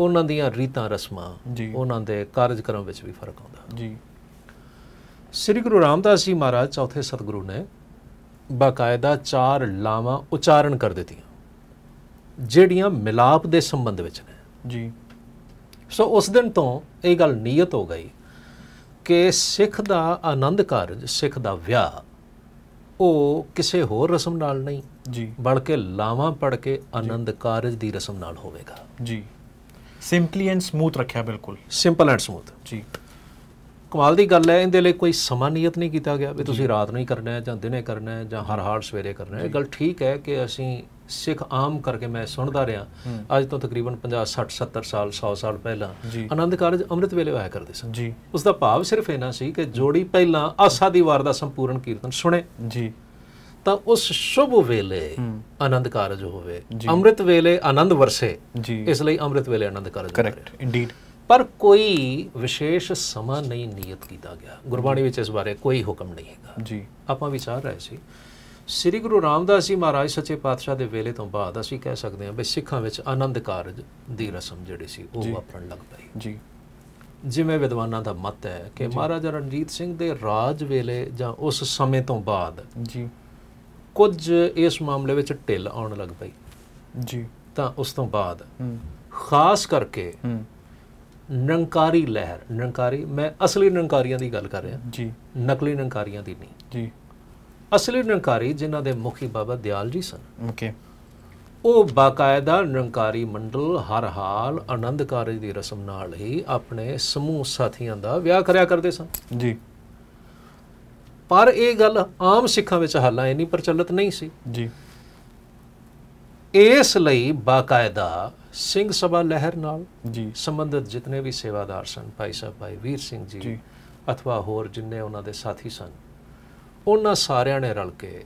ਉਹਨਾਂ ਦੀਆਂ ਰੀਤਾਂ ਰਸਮਾਂ ਉਹਨਾਂ ਦੇ ਕਾਰਜਕ੍ਰਮ ਵਿੱਚ ਵੀ ਫਰਕ ਆਉਂਦਾ ਜੀ ਸ੍ਰੀ ਗੁਰੂ ਰਾਮਦਾਸ ਜੀ ਮਹਾਰਾਜ ਚੌਥੇ ਸਤਿਗੁਰੂ ਨੇ ਬਾਕਾਇਦਾ ਚਾਰ ਲਾਵਾਂ ਉਚਾਰਨ ਕਰ ਦਿੱਤੀਆਂ ਜਿਹੜੀਆਂ ਮਿਲਾਪ ਦੇ ਸੰਬੰਧ ਵਿੱਚ ਨੇ ਜੀ ਸੋ ਉਸ ਦਿਨ ਤੋਂ ਇਹ ਗੱਲ ਨਿਯਤ ਹੋ ਗਈ ਕਿ ਸਿੱਖ ਦਾ ਆਨੰਦ ਕਾਰਜ ਸਿੱਖ ਦਾ ਵਿਆਹ ਉਹ ਕਿਸੇ ਹੋਰ ਰਸਮ ਨਾਲ ਨਹੀਂ ਜੀ ਕੇ ਲਾਵਾਂ ਪੜ ਕੇ ਆਨੰਦ ਕਾਰਜ ਦੀ ਰਸਮ ਨਾਲ ਹੋਵੇਗਾ ਜੀ ਸਿੰਪਲੀ ਐਂਡ ਸਮੂਥ ਰੱਖਿਆ ਬਿਲਕੁਲ ਸਿੰਪਲ ਐਂਡ ਸਮੂਥ ਜੀ ਕਮਾਲ ਦੀ ਗੱਲ ਹੈ ਇਹਦੇ ਲਈ ਕੋਈ ਸਮਾਂ ਨਿਯਤ ਨਹੀਂ ਕੀਤਾ ਗਿਆ ਵੀ ਤੁਸੀਂ ਰਾਤ ਨੂੰ ਹੀ ਕਰਨਾ ਹੈ ਜਾਂ ਦਿਨੇ ਕਰਨਾ ਹੈ ਜਾਂ ਹਰ ਹਾਲ ਸਵੇਰੇ ਕਰਨਾ ਹੈ ਇਹ ਗੱਲ ਠੀਕ ਹੈ ਕਿ ਅਸੀਂ ਸਿੱਖ ਆਮ ਕਰਕੇ ਮੈਂ ਸੁਣਦਾ ਰਿਹਾ ਅੱਜ ਤੋਂ ਤਕਰੀਬਨ 50 60 70 ਸਾਲ 100 ਸਾਲ ਪਹਿਲਾਂ ਆਨੰਦ ਕਾਰਜ ਅੰਮ੍ਰਿਤ ਵੇਲੇ ਹੋਇਆ ਕਰਦੇ ਸਨ ਜੀ ਉਸ ਦਾ ਭਾਵ ਸਿਰਫ ਇਹਨਾਂ ਸੀ ਕਿ ਜੋੜੀ ਪਹਿਲਾਂ ਆਸਾ ਦੀ ਵਾਰ ਦਾ ਸੰਪੂਰਨ ਕੀਰਤਨ ਸੁਣੇ ਜੀ ਤਾਂ ਉਸ ਸ਼ੁਭ ਵੇਲੇ ਆਨੰਦ ਕਾਰਜ ਹੋਵੇ ਅੰਮ੍ਰਿਤ ਵੇਲੇ ਆਨੰਦ ਵਰਸੇ ਇਸ ਲਈ ਅੰਮ੍ਰਿਤ ਵੇਲੇ ਆਨੰਦ ਕਾਰਜ ਕਰੈਕਟ ਇੰਡੀਡ ਪਰ ਕੋਈ ਵਿਸ਼ੇਸ਼ ਸਮਾਂ ਨਹੀਂ ਨਿਯਤ ਕੀਤਾ ਗਿਆ ਗੁਰਬਾਣੀ ਵਿੱਚ ਇਸ ਬਾਰੇ ਕੋਈ ਹੁਕਮ ਨਹੀਂ ਹੈਗਾ ਜੀ ਆਪਾਂ ਵਿਚਾਰ ਰਹੇ ਸੀ ਸ੍ਰੀ ਗੁਰੂ ਰਾਮਦਾਸ ਜੀ ਮਹਾਰਾਜ ਸੱਚੇ ਪਾਤਸ਼ਾਹ ਦੇ ਵੇਲੇ ਤੋਂ ਬਾਅਦ ਅਸੀਂ ਕਹਿ ਸਕਦੇ ਹਾਂ ਵੀ ਸਿੱਖਾਂ ਵਿੱਚ ਆਨੰਦ ਕਾਰਜ ਦੀ ਰਸਮ ਜਿਹੜੀ ਸੀ ਉਹ ਵਾਪਰਨ ਲੱਗ ਪਈ ਜੀ ਜਿਵੇਂ ਵਿਦਵਾਨਾਂ ਦਾ ਮਤ ਹੈ ਕਿ ਮਹਾਰਾਜਾ ਰਣਜੀਤ ਸਿੰਘ ਦੇ ਰਾਜ ਵੇਲੇ ਜਾਂ ਉਸ ਸਮੇਂ ਤੋਂ ਬਾਅਦ ਜੀ ਕੁਝ ਇਸ ਮਾਮਲੇ ਵਿੱਚ ਢਿੱਲ ਆਉਣ ਲੱਗ ਪਈ ਜੀ ਤਾਂ ਉਸ ਤੋਂ ਬਾਅਦ ਖਾਸ ਕਰਕੇ ਨਿਰੰਕਾਰੀ ਲਹਿਰ ਨਿਰੰਕਾਰੀ ਮੈਂ ਅਸਲੀ ਨਿਰੰਕਾਰੀਆਂ ਦੀ ਗੱਲ ਕਰ ਰਿਹਾ ਜੀ ਨਕਲੀ ਨਿਰੰਕਾਰੀਆਂ ਦੀ ਨਹੀਂ ਜੀ ਅਸਲੀ ਨਿਰੰਕਾਰੀ ਜਿਨ੍ਹਾਂ ਦੇ ਮੁਖੀ ਬਾਬਾ ਦਿਆਲ ਜੀ ਸਨ ਓਕੇ ਉਹ ਬਾਕਾਇਦਾ ਨਿਰੰਕਾਰੀ ਮੰਡਲ ਹਰ ਹਾਲ ਆਨੰਦ ਕਾਰਜ ਦੀ ਰਸਮ ਨਾਲ ਹੀ ਆਪਣੇ ਸਮੂਹ ਸਾਥੀਆਂ ਦਾ ਵਿਆਹ ਕਰਿਆ ਕਰਦੇ ਸਨ ਜੀ ਪਰ ਇਹ ਗੱਲ ਆਮ ਸਿੱਖਾਂ ਵਿੱਚ ਹਾਲਾਂ ਇੰਨੀ ਪ੍ਰਚਲਿਤ ਨਹੀਂ ਸੀ ਜੀ ਇਸ ਲਈ ਬਾਕਾਇਦਾ ਸਿੰਘ ਸਭਾ ਲਹਿਰ ਨਾਲ ਜੀ ਸੰਬੰਧਿਤ ਜਿੰਨੇ ਵੀ ਸੇਵਾਦਾਰ ਸਨ ਭਾਈ ਸਾਹਿਬ ਭਾਈ ਵੀਰ ਸਿੰਘ ਜੀ ਜੀ ਅਥਵਾ ਹੋਰ ਜਿੰਨੇ ਉਹਨਾਂ ਦੇ ਸਾਥੀ ਸਨ ਉਹਨਾਂ ਸਾਰਿਆਂ ਨੇ ਰਲ ਕੇ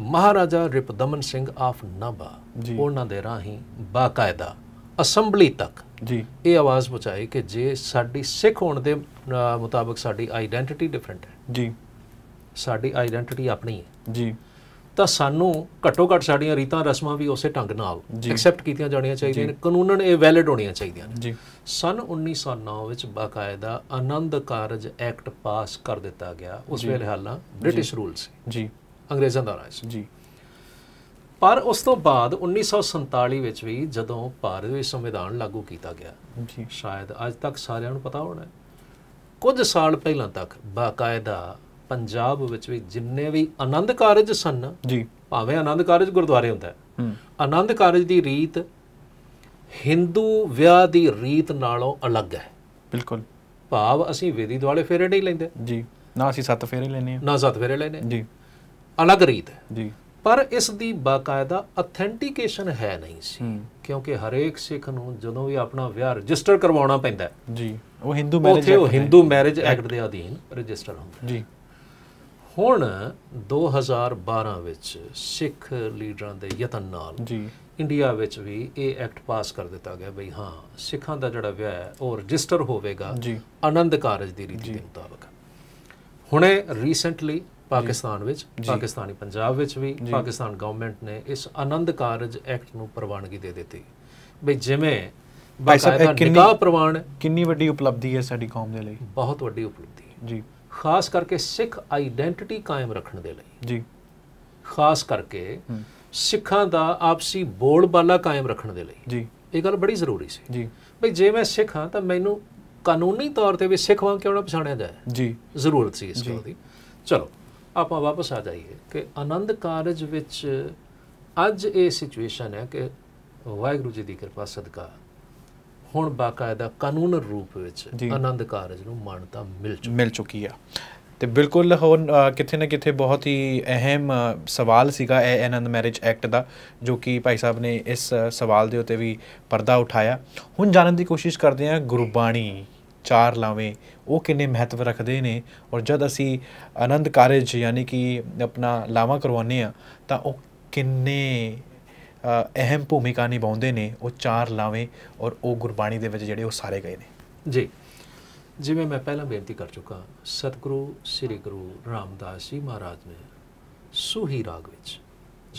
ਮਹਾਰਾਜਾ ਰਿਪਦਮਨ ਸਿੰਘ ਆਫ ਨਾਬਾ ਉਹਨਾਂ ਦੇ ਰਾਹੀਂ ਬਾਕਾਇਦਾ ਅਸੈਂਬਲੀ ਤੱਕ ਜੀ ਇਹ ਆਵਾਜ਼ ਪਹੁੰਚਾਈ ਕਿ ਜੇ ਸਾਡੀ ਸਿੱਖ ਹੋਣ ਦੇ ਮੁਤਾਬਕ ਸਾਡੀ ਆਈਡੈਂਟੀਟੀ ਡਿਫਰੈਂਟ ਹੈ ਜੀ ਸਾਡੀ ਆਈਡੈਂਟੀਟੀ ਆਪਣੀ ਹੈ ਜੀ ਤਾਂ ਸਾਨੂੰ ਘੱਟੋ ਘੱਟ ਸਾਡੀਆਂ ਰੀਤਾਂ ਰਸਮਾਂ ਵੀ ਉਸੇ ਢੰਗ ਨਾਲ ਐਕਸੈਪਟ ਕੀਤੀਆਂ ਜਾਣੀਆਂ ਚਾਹੀਦੀਆਂ ਨੇ ਕਾਨੂੰਨਨ ਇਹ ਵੈਲਿਡ ਹੋਣੀਆਂ ਚਾਹੀਦੀਆਂ ਨੇ ਜੀ ਸਨ 1909 ਵਿੱਚ ਬਾਕਾਇਦਾ ਆਨੰਦ ਕਾਰਜ ਐਕਟ ਪਾਸ ਕਰ ਦਿੱਤਾ ਗਿਆ ਉਸ ਵੇਲੇ ਹਾਲਾਂ ਬ੍ਰਿਟਿਸ਼ ਰੂਲ ਸੀ ਜੀ ਅੰਗਰੇਜ਼ਾਂ ਦਾ ਰਾਜ ਸੀ ਜੀ ਪਰ ਉਸ ਤੋਂ ਬਾਅਦ 1947 ਵਿੱਚ ਵੀ ਜਦੋਂ ਭਾਰਤ ਦੇ ਸੰਵਿਧਾਨ ਲਾਗੂ ਕੀਤਾ ਗਿਆ ਜੀ ਸ਼ਾਇਦ ਅੱਜ ਤੱਕ ਸਾਰਿਆਂ ਨੂੰ ਪਤਾ ਹੋਣਾ ਕੁਝ ਸਾਲ ਪਹਿਲਾਂ ਤੱਕ ਬਾਕਾਇਦਾ ਪੰਜਾਬ ਵਿੱਚ ਵੀ ਜਿੰਨੇ ਵੀ ਆਨੰਦ ਕਾਰਜ ਸਨ ਜੀ ਭਾਵੇਂ ਆਨੰਦ ਕਾਰਜ ਗੁਰਦੁਆਰੇ ਹੁੰਦਾ ਹੈ ਆਨੰਦ ਕਾਰਜ ਦੀ ਰੀਤ Hindu ਵਿਆਹ ਦੀ ਰੀਤ ਨਾਲੋਂ ਅਲੱਗ ਹੈ ਬਿਲਕੁਲ ਭਾਵ ਅਸੀਂ ਵੇਦੀ ਦੁਆਲੇ ਫੇਰੇ ਨਹੀਂ ਲੈਂਦੇ ਜੀ ਨਾ ਅਸੀਂ ਸੱਤ ਫੇਰੇ ਲੈਨੇ ਆ ਨਾ ਸੱਤ ਫੇਰੇ ਲੈਨੇ ਜੀ ਅਲੱਗ ਰੀਤ ਹੈ ਜੀ ਪਰ ਇਸ ਦੀ ਬਾਕਾਇਦਾ ਅਥੈਂਟੀਕੇਸ਼ਨ ਹੈ ਨਹੀਂ ਸੀ ਕਿਉਂਕਿ ਹਰੇਕ ਸਿੱਖ ਨੂੰ ਜਦੋਂ ਵੀ ਆਪਣਾ ਵਿਆਹ ਰਜਿਸਟਰ ਕਰਵਾਉਣਾ ਪੈਂਦਾ ਜੀ ਉਹ ਹਿੰਦੂ ਮੈਰਿਜ ਉਹ ਹਿੰਦੂ ਮੈਰਿਜ ਐਕਟ ਦੇ ਅਧੀਨ ਰਜਿਸਟਰ ਹੁੰਦਾ ਜੀ ਹੁਣ 2012 ਵਿੱਚ ਸਿੱਖ ਲੀਡਰਾਂ ਦੇ ਯਤਨ ਨਾਲ ਜੀ ਇੰਡੀਆ ਵਿੱਚ ਵੀ ਇਹ ਐਕਟ ਪਾਸ ਕਰ ਦਿੱਤਾ ਗਿਆ ਬਈ ਹਾਂ ਸਿੱਖਾਂ ਦਾ ਜਿਹੜਾ ਵਿਆਹ ਹੈ ਉਹ ਰਜਿਸਟਰ ਹੋਵੇਗਾ ਆਨੰਦ ਕਾਰਜ ਦੀ ਰੀਤੀ ਦੇ ਮੁਤਾਬਕ ਹੁਣੇ ਰੀਸੈਂਟਲੀ ਪਾਕਿਸਤਾਨ ਵਿੱਚ ਪਾਕਿਸਤਾਨੀ ਪੰਜਾਬ ਵਿੱਚ ਵੀ ਪਾਕਿਸਤਾਨ ਗਵਰਨਮੈਂਟ ਨੇ ਇਸ ਆਨੰਦ ਕਾਰਜ ਐਕਟ ਨੂੰ ਪ੍ਰਵਾਨਗੀ ਦੇ ਦਿੱਤੀ ਬਈ ਜਿਵੇਂ ਬਾਕਾਇਦਾ ਨਿਕਾਹ ਪ੍ਰਵਾਨ ਕਿੰਨੀ ਵੱਡੀ ਉਪਲਬਧੀ ਹੈ ਸਾਡੀ ਕੌਮ ਦੇ ਲਈ ਬਹੁਤ ਵੱਡੀ ਉਪਲਬਧੀ ਜੀ ਖਾਸ ਕਰਕੇ ਸਿੱਖ ਆਈਡੈਂਟੀਟੀ ਕਾਇਮ ਰੱਖਣ ਦੇ ਲਈ ਜੀ ਖਾਸ ਕਰਕੇ ਸਿੱਖਾਂ ਦਾ ਆਪਸੀ ਬੋਲਬਾਲਾ ਕਾਇਮ ਰੱਖਣ ਦੇ ਲਈ ਜੀ ਇਹ ਗੱਲ ਬੜੀ ਜ਼ਰੂਰੀ ਸੀ ਜੀ ਭਈ ਜੇ ਮੈਂ ਸਿੱਖ ਹਾਂ ਤਾਂ ਮੈਨੂੰ ਕਾਨੂੰਨੀ ਤੌਰ ਤੇ ਵੀ ਸਿੱਖ ਵਾਂ ਕਿਉਂ ਨਾ ਪਛਾਣਿਆ ਜਾਏ ਜੀ ਜ਼ਰੂਰਤ ਸੀ ਇਸ ਗੱਲ ਦੀ ਚਲੋ ਆਪਾਂ ਵਾਪਸ ਆ ਜਾਈਏ ਕਿ ਆਨੰਦ ਕਾਰਜ ਵਿੱਚ ਅੱਜ ਇਹ ਸਿਚੁਏਸ਼ਨ ਹੈ ਕਿ ਵਾਹਿਗੁਰੂ ਜੀ ਦੀ ਕਿਰਪਾ ਸਦਕਾ ਹੁਣ ਬਾਕਾਇਦਾ ਕਾਨੂੰਨ ਰੂਪ ਵਿੱਚ ਆਨੰਦ ਕਾਰਜ ਨੂੰ ਮਾਨਤਾ ਮਿਲ ਚੁੱਕੀ ਮਿਲ ਚੁੱਕੀ ਆ ਤੇ ਬਿਲਕੁਲ ਹੁਣ ਕਿਥੇ ਨਾ ਕਿਥੇ ਬਹੁਤ ਹੀ ਅਹਿਮ ਸਵਾਲ ਸੀਗਾ ਇਹ ਆਨੰਦ ਮੈਰਿਜ ਐਕਟ ਦਾ ਜੋ ਕਿ ਭਾਈ ਸਾਹਿਬ ਨੇ ਇਸ ਸਵਾਲ ਦੇ ਉਤੇ ਵੀ ਪਰਦਾ ਉਠਾਇਆ ਹੁਣ ਜਾਣਨ ਦੀ ਕੋਸ਼ਿਸ਼ ਕਰਦੇ ਆ ਗੁਰਬਾਣੀ ਚਾਰ ਲਾਵੇਂ ਉਹ ਕਿੰਨੇ ਮਹੱਤਵ ਰੱਖਦੇ ਨੇ ਔਰ ਜਦ ਅਸੀਂ ਆਨੰਦ ਕਾਰਜ ਯਾਨੀ ਕਿ ਆਪਣਾ ਲਾਵਾ ਕਰਵਾਉਨੇ ਆ ਤਾਂ ਉਹ ਕਿੰਨੇ ਅਹਿਮ ਭੂਮਿਕਾ ਨਿਭਾਉਂਦੇ ਨੇ ਉਹ ਚਾਰ ਲਾਵੇਂ ਔਰ ਉਹ ਗੁਰਬਾਣੀ ਦੇ ਵਿੱਚ ਜਿਹੜੇ ਉਹ ਸਾਰੇ ਗਏ ਨੇ ਜੀ ਜਿਵੇਂ ਮੈਂ ਪਹਿਲਾਂ ਬੇਨਤੀ ਕਰ ਚੁੱਕਾ ਸਤਿਗੁਰੂ ਸ੍ਰੀ ਗੁਰੂ ਰਾਮਦਾਸ ਜੀ ਮਹਾਰਾਜ ਨੇ ਸੂਹੀ ਰਾਗ ਵਿੱਚ